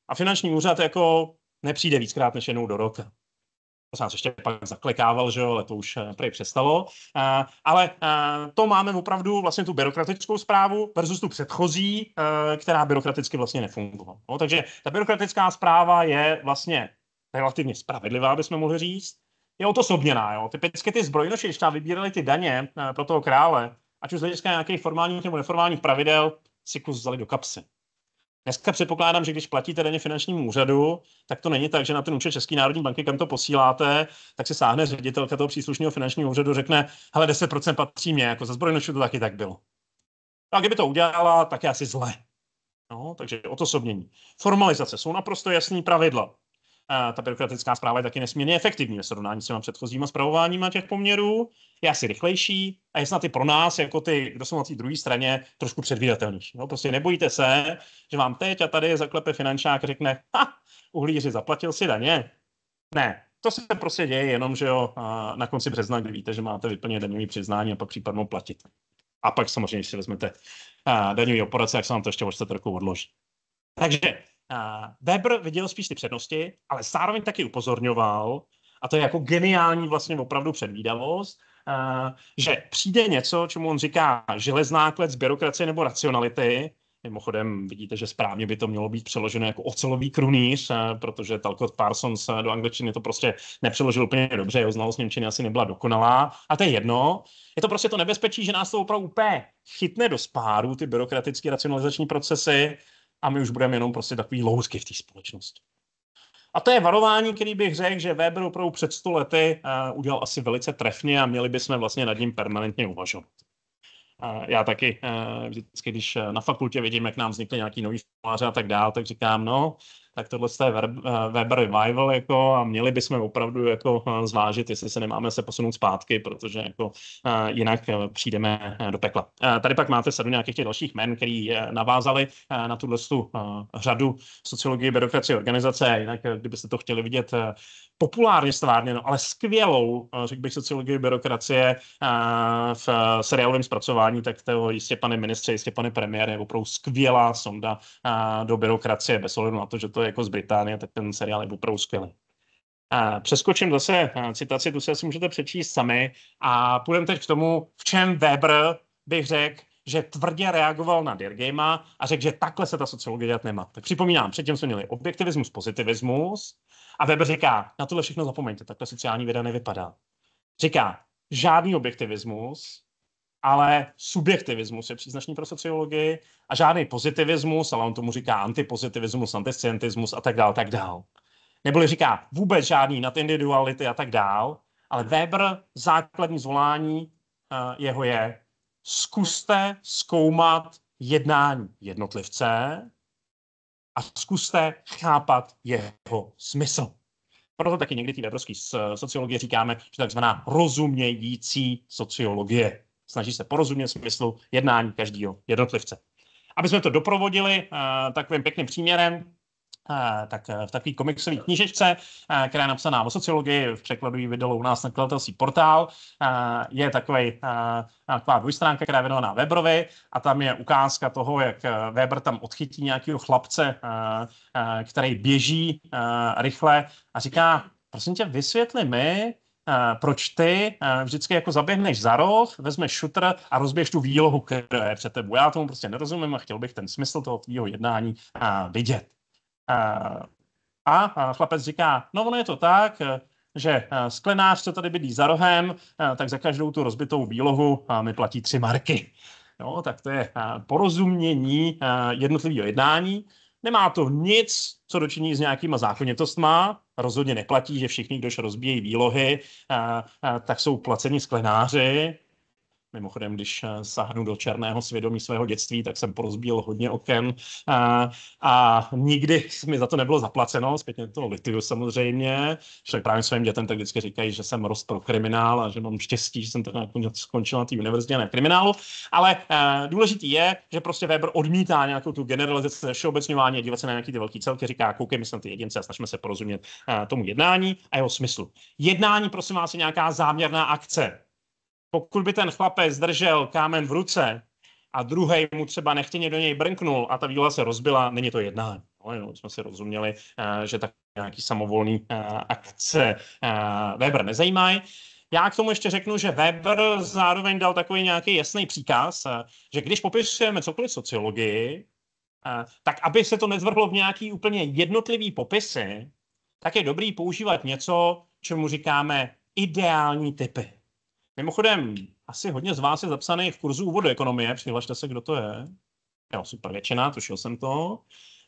a finanční úřad jako nepřijde víckrát než jednou do roka. Prosím ještě pak zaklekával, že jo, ale to už eh, prej přestalo. Eh, ale eh, to máme opravdu vlastně tu byrokratickou zprávu versus tu předchozí, která byrokraticky vlastně nefungovala. No, takže ta byrokratická zpráva je vlastně relativně spravedlivá, bychom mohli říct. Je odosobněná, jo. Typicky ty zbrojnoši, když tam vybírali ty daně pro toho krále, ať už z hlediska nějakých formálních nebo neformálních pravidel, si kus vzali do kapsy. Dneska předpokládám, že když platíte daně finančnímu úřadu, tak to není tak, že na ten účet České národní banky, kam to posíláte, tak si sáhne ředitelka toho příslušného finančního úřadu, řekne, hele, 10% patří mě, jako za zbrojnočů to taky tak bylo. No a kdyby to udělala, tak je asi zle. No, takže odosobnění. Formalizace jsou naprosto jasný pravidla ta byrokratická zpráva je taky nesmírně efektivní ve srovnání s těma předchozíma zpravováníma těch poměrů, je asi rychlejší a je snad i pro nás, jako ty, kdo jsou na té druhé straně, trošku předvídatelnější. No, prostě nebojte se, že vám teď a tady zaklepe finančák a řekne, ha, uhlíři, zaplatil si daně. Ne, to se prostě děje jenom, že jo, na konci března, kdy víte, že máte vyplněné daňový přiznání a pak případnou platit. A pak samozřejmě, když si vezmete daňový operace, jak se vám to ještě o roku odloží. Takže Weber viděl spíš ty přednosti, ale zároveň taky upozorňoval, a to je jako geniální vlastně opravdu předvídavost, že přijde něco, čemu on říká železná klec byrokracie nebo racionality, Mimochodem vidíte, že správně by to mělo být přeloženo jako ocelový krunýř, protože Talcott Parsons do angličtiny to prostě nepřeložil úplně dobře, jeho znalost němčiny asi nebyla dokonalá. A to je jedno. Je to prostě to nebezpečí, že nás to opravdu úplně chytne do spáru, ty byrokratické racionalizační procesy a my už budeme jenom prostě takový lousky v té společnosti. A to je varování, který bych řekl, že Weber opravdu před 100 lety uh, udělal asi velice trefně a měli bychom vlastně nad ním permanentně uvažovat já taky eh, vždycky, když eh, na fakultě vidím, jak nám vznikly nějaký nový formáře a tak dál, tak říkám, no, tak tohle je eh, Weber Revival jako a měli bychom opravdu jako zvážit, jestli se nemáme se posunout zpátky, protože jako jinak přijdeme do pekla. Tady pak máte sadu nějakých těch dalších men, který navázali na tuhle řadu sociologie, byrokracie, organizace. Jinak, kdybyste to chtěli vidět populárně stvárněno, ale skvělou, eh, řekl bych, sociologii byrokracie eh, v eh, seriálovém zpracování, tak to jistě pane ministře, jistě pane premiére, je opravdu skvělá sonda do byrokracie, bez ohledu na to, že to je jako z Británie, tak ten seriál je opravdu skvělý. Přeskočím zase citaci, tu si asi můžete přečíst sami a půjdeme teď k tomu, v čem Weber bych řekl, že tvrdě reagoval na Dirgema a řekl, že takhle se ta sociologie dělat nemá. Tak připomínám, předtím jsme měli objektivismus, pozitivismus a Weber říká, na tohle všechno zapomeňte, takhle sociální věda nevypadá. Říká, žádný objektivismus, ale subjektivismus je příznačný pro sociologii a žádný pozitivismus, ale on tomu říká antipozitivismus, antiscientismus a tak dál, tak dál. Neboli říká vůbec žádný nadindividuality individuality a tak dál, ale Weber základní zvolání eh, jeho je zkuste zkoumat jednání jednotlivce a zkuste chápat jeho smysl. Proto taky někdy té vědrovské sociologie říkáme, že takzvaná rozumějící sociologie. Snaží se porozumět smyslu jednání každého jednotlivce. Aby jsme to doprovodili eh, takovým pěkným příměrem, Eh, tak eh, v takové komiksové knížečce, eh, která je napsaná o sociologii, v překladu ji vydalo u nás nakladatelský portál, je takový, taková dvojstránka, která je věnovaná Weberovi a tam je ukázka toho, jak Weber tam odchytí nějakého chlapce, který běží rychle a říká, prosím tě, vysvětli mi, proč ty vždycky jako zaběhneš za roh, vezmeš šutr a rozběž tu výlohu, která je před tebou. Já tomu prostě nerozumím a chtěl bych ten smysl toho tvýho jednání vidět. Eh, a eh, chlapec říká, no ono je to tak, eh, že sklenář, co tady bydlí za rohem, tak za každou tu rozbitou výlohu mi platí tři marky. No, tak to je porozumění jednotlivého jednání. Nemá to nic, co dočiní s nějakýma zákonitostma. Rozhodně neplatí, že všichni, kdož rozbíjejí výlohy, tak jsou placeni sklenáři. Mimochodem, když eh, sahnu do černého svědomí svého dětství, tak jsem porozbíl hodně oken a, eh, a nikdy mi za to nebylo zaplaceno, zpětně to lituju samozřejmě, že právě svým dětem tak vždycky říkají, že jsem pro kriminál a že mám štěstí, že jsem tak nakonec skončil na té univerzitě na kriminálu, ale a, eh, důležitý je, že prostě Weber odmítá nějakou tu generalizaci, všeobecňování a dívat se na nějaký ty velký celky, říká, koukejme se na ty jedince a snažíme se porozumět a, tomu jednání a jeho smyslu. Jednání, prosím vás, je nějaká záměrná akce pokud by ten chlapec držel kámen v ruce a druhý mu třeba nechtěně do něj brnknul a ta výla se rozbila, není to jedná. No, jenom jsme si rozuměli, eh, že tak nějaký samovolný eh, akce eh, Weber nezajímají. Já k tomu ještě řeknu, že Weber zároveň dal takový nějaký jasný příkaz, že když popisujeme cokoliv sociologii, tak aby se to nezvrhlo v nějaký úplně jednotlivý popisy, tak je dobrý používat něco, čemu říkáme ideální typy. Mimochodem, asi hodně z vás je zapsaný v kurzu úvodu ekonomie, přihlašte se, kdo to je. Jo, super, většina, tušil jsem to.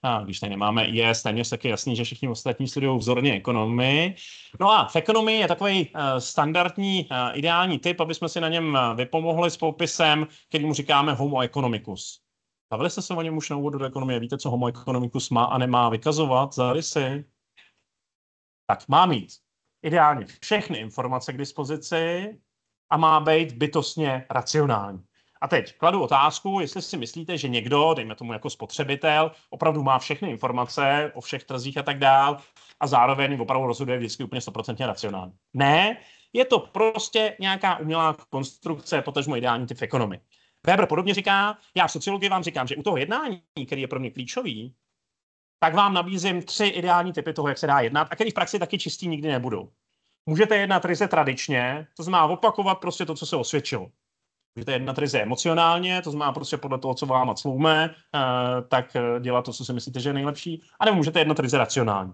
A když tady nemáme IS, téměř tak je jasný, že všichni ostatní studují vzorně ekonomii. No a v ekonomii je takový uh, standardní uh, ideální typ, aby jsme si na něm eh, vypomohli s popisem, který mu říkáme homo economicus. Bavili jste se o něm už na úvodu do ekonomie? Víte, co homo economicus má a nemá vykazovat za rysy? Tak má mít ideálně všechny informace k dispozici, a má být bytostně racionální. A teď kladu otázku, jestli si myslíte, že někdo, dejme tomu jako spotřebitel, opravdu má všechny informace o všech trzích a tak dál a zároveň opravdu rozhoduje vždycky úplně 100% racionálně. Ne, je to prostě nějaká umělá konstrukce, potažmo ideální typ ekonomie. Weber podobně říká, já v sociologii vám říkám, že u toho jednání, který je pro mě klíčový, tak vám nabízím tři ideální typy toho, jak se dá jednat a který v praxi taky čistí nikdy nebudou. Můžete jednat ryze tradičně, to znamená opakovat prostě to, co se osvědčilo. Můžete jednat ryze emocionálně, to znamená prostě podle toho, co vám cloume, eh, tak eh, dělat to, co si myslíte, že je nejlepší, a nebo můžete jednat ryze racionálně.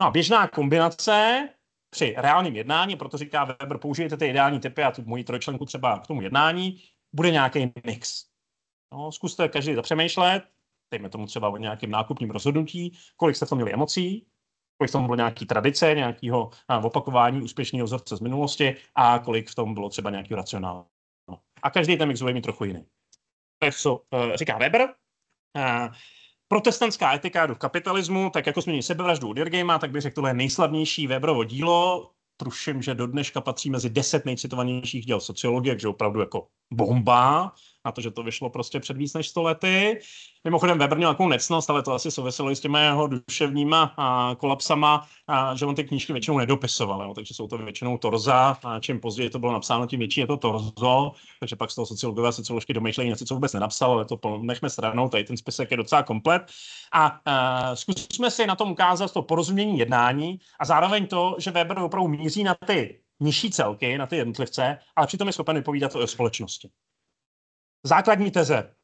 No a běžná kombinace při reálném jednání, proto říká Weber, použijte ty ideální typy a tu moji trojčlenku třeba k tomu jednání, bude nějaký mix. No, zkuste každý zapřemýšlet, dejme tomu třeba o nějakém nákupním rozhodnutí, kolik jste to měli emocí, kolik v tom bylo nějaký tradice, nějakého opakování úspěšného vzorce z minulosti a kolik v tom bylo třeba nějaký racionál. A každý ten mix bude mít trochu jiný. To je, co e, říká Weber. E, protestantská etika do kapitalismu, tak jako jsme měli sebevraždu od Irgama, tak bych řekl, tohle je nejslavnější Weberovo dílo, Truším, že do dneška patří mezi deset nejcitovanějších děl sociologie, takže opravdu jako bomba na to, že to vyšlo prostě před víc než 100 lety. Mimochodem Weber měl nějakou necnost, ale to asi souviselo i s těma jeho duševníma a, kolapsama, a, že on ty knížky většinou nedopisoval, jo, takže jsou to většinou torza a čím později to bylo napsáno, tím větší je to torzo, takže pak z toho sociologové a socioložky domýšlejí něco, co vůbec nenapsal, ale to nechme stranou, tady ten spisek je docela komplet. A, a zkusme si na tom ukázat to porozumění jednání a zároveň to, že Weber opravdu míří na ty nižší celky, na ty jednotlivce, ale přitom je schopen vypovídat o společnosti základní teze,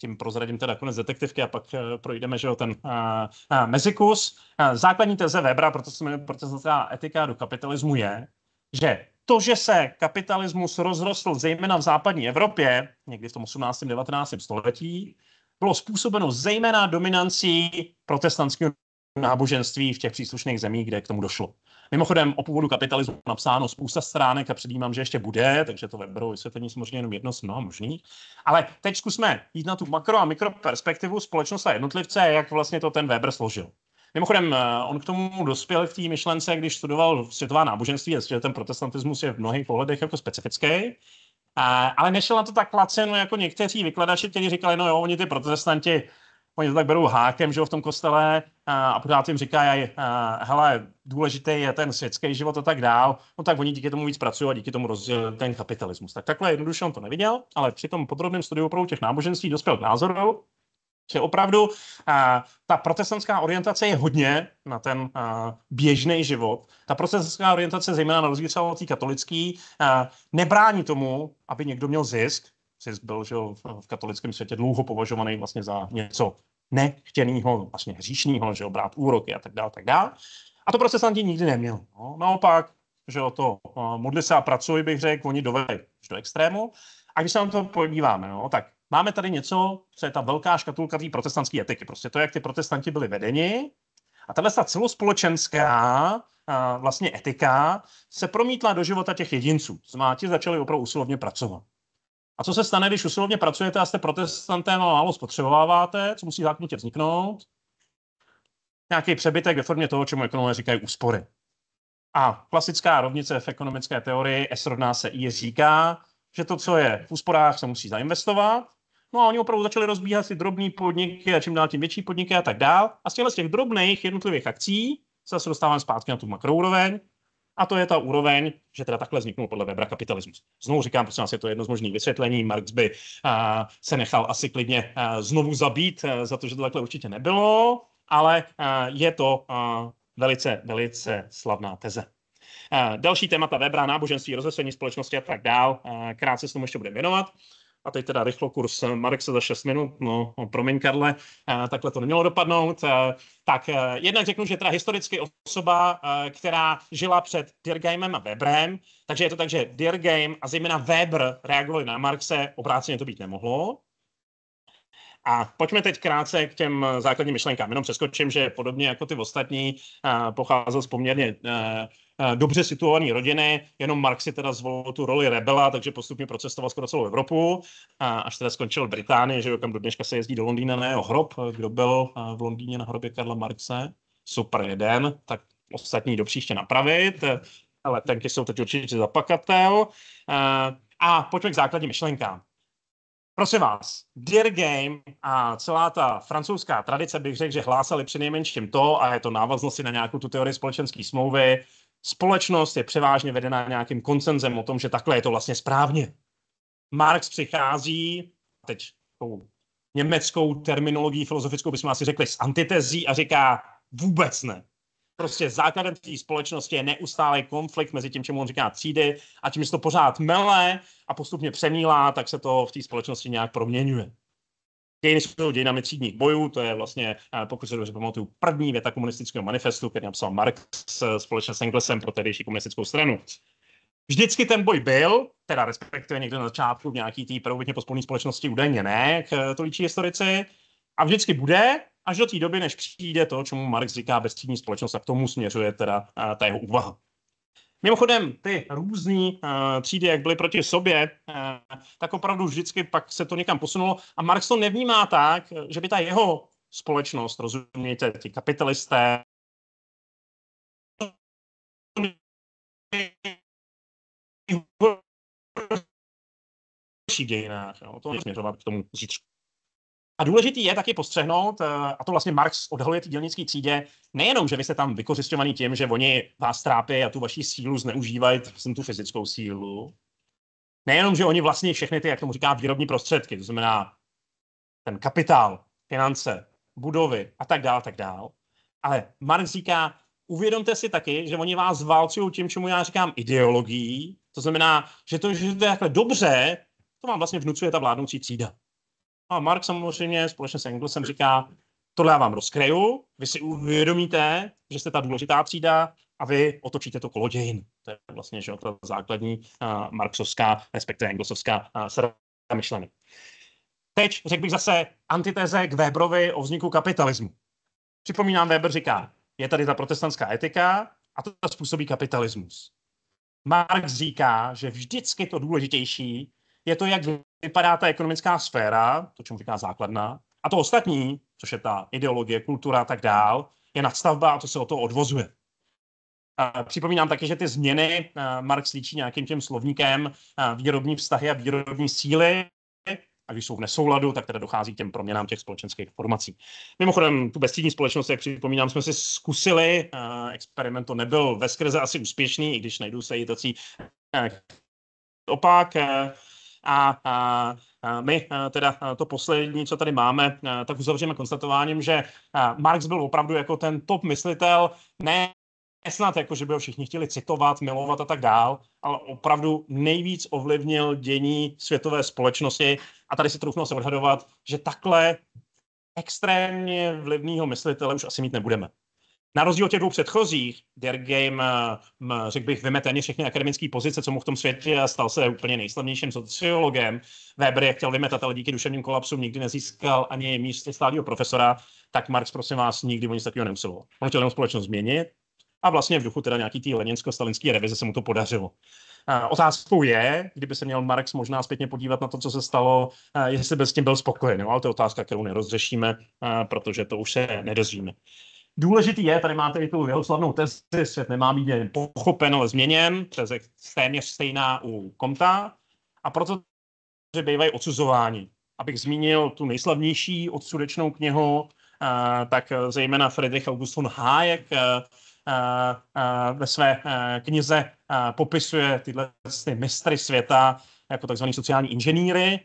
tím prozradím teda konec detektivky a pak eh, projdeme, že jo, ten a, eh, a, eh, mezikus. A, základní teze Webra, proto se proto se etika do kapitalismu je, že to, že se kapitalismus rozrostl zejména v západní Evropě, někdy v tom 18. 19. století, bylo způsobeno zejména dominancí protestantského náboženství v těch příslušných zemích, kde k tomu došlo. Mimochodem o původu kapitalismu napsáno spousta stránek a předjímám, že ještě bude, takže to Weberovo vysvětlení samozřejmě jenom jedno z mnoha možných. Ale teď zkusme jít na tu makro a mikro perspektivu společnost a jednotlivce, jak vlastně to ten Weber složil. Mimochodem, eh, on k tomu dospěl v té myšlence, když studoval světová náboženství, že ten protestantismus je v mnohých pohledech jako specifický, eh, ale nešel na to tak placeno jako někteří vykladači, kteří říkali, no jo, oni ty protestanti oni to tak berou hákem, že jo, v tom kostele a, a pořád jim a, hele, důležitý je ten světský život a tak dál, no tak oni díky tomu víc pracují a díky tomu rozdělili ten kapitalismus. Tak takhle jednoduše on to neviděl, ale při tom podrobném studiu opravdu těch náboženství dospěl k názoru, že opravdu a, ta protestantská orientace je hodně na ten a, běžný život. Ta protestantská orientace, zejména na rozdíl od té katolické, nebrání tomu, aby někdo měl zisk, Sirsk byl že v, v katolickém světě dlouho považovaný vlastně za něco nechtěného, vlastně hříšného, že jo, brát úroky a tak dále, tak dále. A to Santi nikdy neměl. No. Naopak, že o to eh, modli se a pracuj, bych řekl, oni dovedli do extrému. A když se na to podíváme, no, tak máme tady něco, co je ta velká škatulka té protestantské etiky. Prostě to, jak ty protestanti byli vedeni. A tahle ta celospolečenská a eh, vlastně etika se promítla do života těch jedinců. Zmáti začali opravdu usilovně pracovat. A co se stane, když usilovně pracujete a jste protestantem a málo spotřebováváte? Co musí zákonitě vzniknout? Nějaký přebytek ve formě toho, čemu ekonomové říkají úspory. A klasická rovnice v ekonomické teorii S rovná se I říká, že to, co je v úsporách, se musí zainvestovat. No a oni opravdu začali rozbíhat si drobní podniky a čím dál tím větší podniky a tak dál. A z těchto těch drobných jednotlivých akcí se zase zpátky na tu makroúroveň, a to je ta úroveň, že teda takhle vzniknul podle Webera kapitalismus. Znovu říkám, prosím vás, je to jedno z možných vysvětlení. Marx by a, eh, se nechal asi klidně a, eh, znovu zabít, a, eh, za to, že to takhle určitě nebylo, ale a, je to a, velice, velice slavná teze. A, další témata Webera, náboženství, rozvrstvení společnosti a tak dál. A, krátce se tomu ještě budeme věnovat. A teď teda rychlo kurz Marek se za 6 minut, no promiň Karle, eh, takhle to nemělo dopadnout. Eh, tak eh, jednak řeknu, že teda historicky osoba, která žila před Dirgeimem a Webrem, takže je to tak, že Dirgeim a zejména Weber reagovali na Markse, obráceně to být nemohlo. A pojďme teď krátce k těm základním myšlenkám. Jenom přeskočím, že podobně jako ty ostatní pocházel z poměrně Eh, dobře situované rodiny, jenom Marx si teda zvolil tu roli rebela, takže postupně procestoval skoro celou Evropu, a až teda skončil Británii, že jo, kam do dneška se jezdí do Londýna na jeho hrob, eh, kdo byl eh, v Londýně na hrobě Karla Marxe, super jeden, tak ostatní do příště napravit, ale tenky jsou teď určitě zapakatel. A pojďme k základním myšlenkám. Prosím vás, Dear Game a celá ta francouzská tradice bych řekl, že hlásali při nejmenším to, a je to návaznosti na nějakou tu teorii společenské smlouvy, společnost je převážně vedena nějakým koncenzem o tom, že takhle je to vlastně správně. Marx přichází, teď tou německou terminologií filozofickou bychom asi řekli s antitezí a říká vůbec ne. Prostě základem té společnosti je neustálý konflikt mezi tím, čemu on říká třídy a tím, že to pořád mele a postupně přemílá, tak se to v té společnosti nějak proměňuje. Dějiny jsou dějinami třídních bojů, to je vlastně, eh, pokud se dobře pamatuju, první věta komunistického manifestu, který napsal Marx eh, společně s Engelsem pro tehdejší komunistickou stranu. Vždycky ten boj byl, teda respektive někde na začátku v nějaký té prvobitně pospolní společnosti údajně ne, jak eh, to líčí historici, a vždycky bude, až do té doby, než přijde to, čemu Marx říká bezstřídní společnost, a k tomu směřuje teda ta jeho úvaha. Mimochodem, ty různé uh, eh, třídy, jak byly proti sobě, uh, tak opravdu vždycky pak se to někam posunulo. A Marx to nevnímá tak, že by ta jeho společnost, rozumějte, ti kapitalisté, v dějinách. Jo. To nesměřovat k tomu zítřku. A důležitý je taky postřehnout, eh, a to vlastně Marx odhaluje ty dělnické třídě, nejenom, že vy jste tam vykořišťovaný tím, že oni vás trápí a tu vaši sílu zneužívají, jsem tu fyzickou sílu, nejenom, že oni vlastně všechny ty, jak tomu říká, výrobní prostředky, to znamená ten kapitál, finance, budovy a tak dál, tak dál. Ale Marx říká, uvědomte si taky, že oni vás válcují tím, čemu já říkám ideologií, to znamená, že to, že to je takhle dobře, to vám vlastně vnucuje ta vládnoucí třída. A Mark samozřejmě společně s Englesem říká, tohle já vám rozkreju, vy si uvědomíte, že jste ta důležitá třída a vy otočíte to kolo dějin. To je vlastně že, ta základní uh, marxovská, respektive anglosovská uh, myšlení. Teď řekl bych zase antiteze k Weberovi o vzniku kapitalismu. Připomínám, Weber říká, je tady ta protestantská etika a to způsobí kapitalismus. Marx říká, že vždycky to důležitější je to, jak vypadá ta ekonomická sféra, to čemu říká základna, a to ostatní, což je ta ideologie, kultura a tak dál, je nadstavba a to se o to odvozuje. A připomínám taky, že ty změny eh, Marx líčí nějakým těm slovníkem eh, výrobní vztahy a výrobní síly, a když jsou v nesouladu, tak teda dochází k těm proměnám těch společenských formací. Mimochodem, tu bezstřídní společnost, jak připomínám, jsme si zkusili, eh, experiment to nebyl ve skrze asi úspěšný, i když najdu se i tací opak, a, a my teda to poslední, co tady máme, tak uzavřeme konstatováním, že Marx byl opravdu jako ten top myslitel, ne snad jako, že by ho všichni chtěli citovat, milovat a tak dál, ale opravdu nejvíc ovlivnil dění světové společnosti a tady si troufnu se odhadovat, že takhle extrémně vlivného myslitele už asi mít nebudeme na rozdíl od těch dvou předchozích, Der Game, eh, řekl bych, vyme téměř všechny akademické pozice, co mu v tom světě a stal se úplně nejslavnějším sociologem. Weber je chtěl vymetat, ale díky duševním kolapsům nikdy nezískal ani místo stálého profesora, tak Marx, prosím vás, nikdy o nic takového nemusel. On chtěl jenom společnost změnit a vlastně v duchu teda nějaký té leninsko-stalinské revize se mu to podařilo. Otázkou je, kdyby se měl Marx možná zpětně podívat na to, co se stalo, eh, jestli by s tím byl spokojen. No, ale to je otázka, kterou nerozřešíme, eh, protože to už se nedozvíme. Důležitý je, tady máte i tu jeho slavnou tezi, svět nemá být jen pochopen, ale změněn, přes je téměř stejná u Komta. A proto že bývají odsuzování. Abych zmínil tu nejslavnější odsudečnou knihu, eh, tak zejména Friedrich August von Hayek eh, eh, ve své knize popisuje tyhle ty mistry světa jako takzvaný sociální inženýry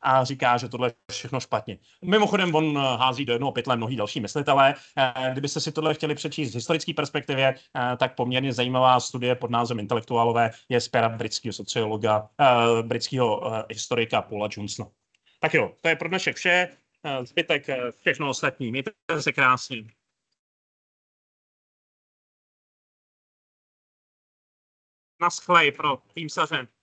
a říká, že tohle je všechno špatně. Mimochodem, on eh, hází do jednoho pytle mnohý další myslitelé. Eh, kdybyste si tohle chtěli přečíst z historické perspektivě, eh, tak poměrně zajímavá studie pod názvem Intelektuálové je z pera britského sociologa, britského historika Paula Johnsona. Tak jo, to je pro dnešek vše. Zbytek všechno ostatní. Mějte se krásně. Naschlej pro tým sažen.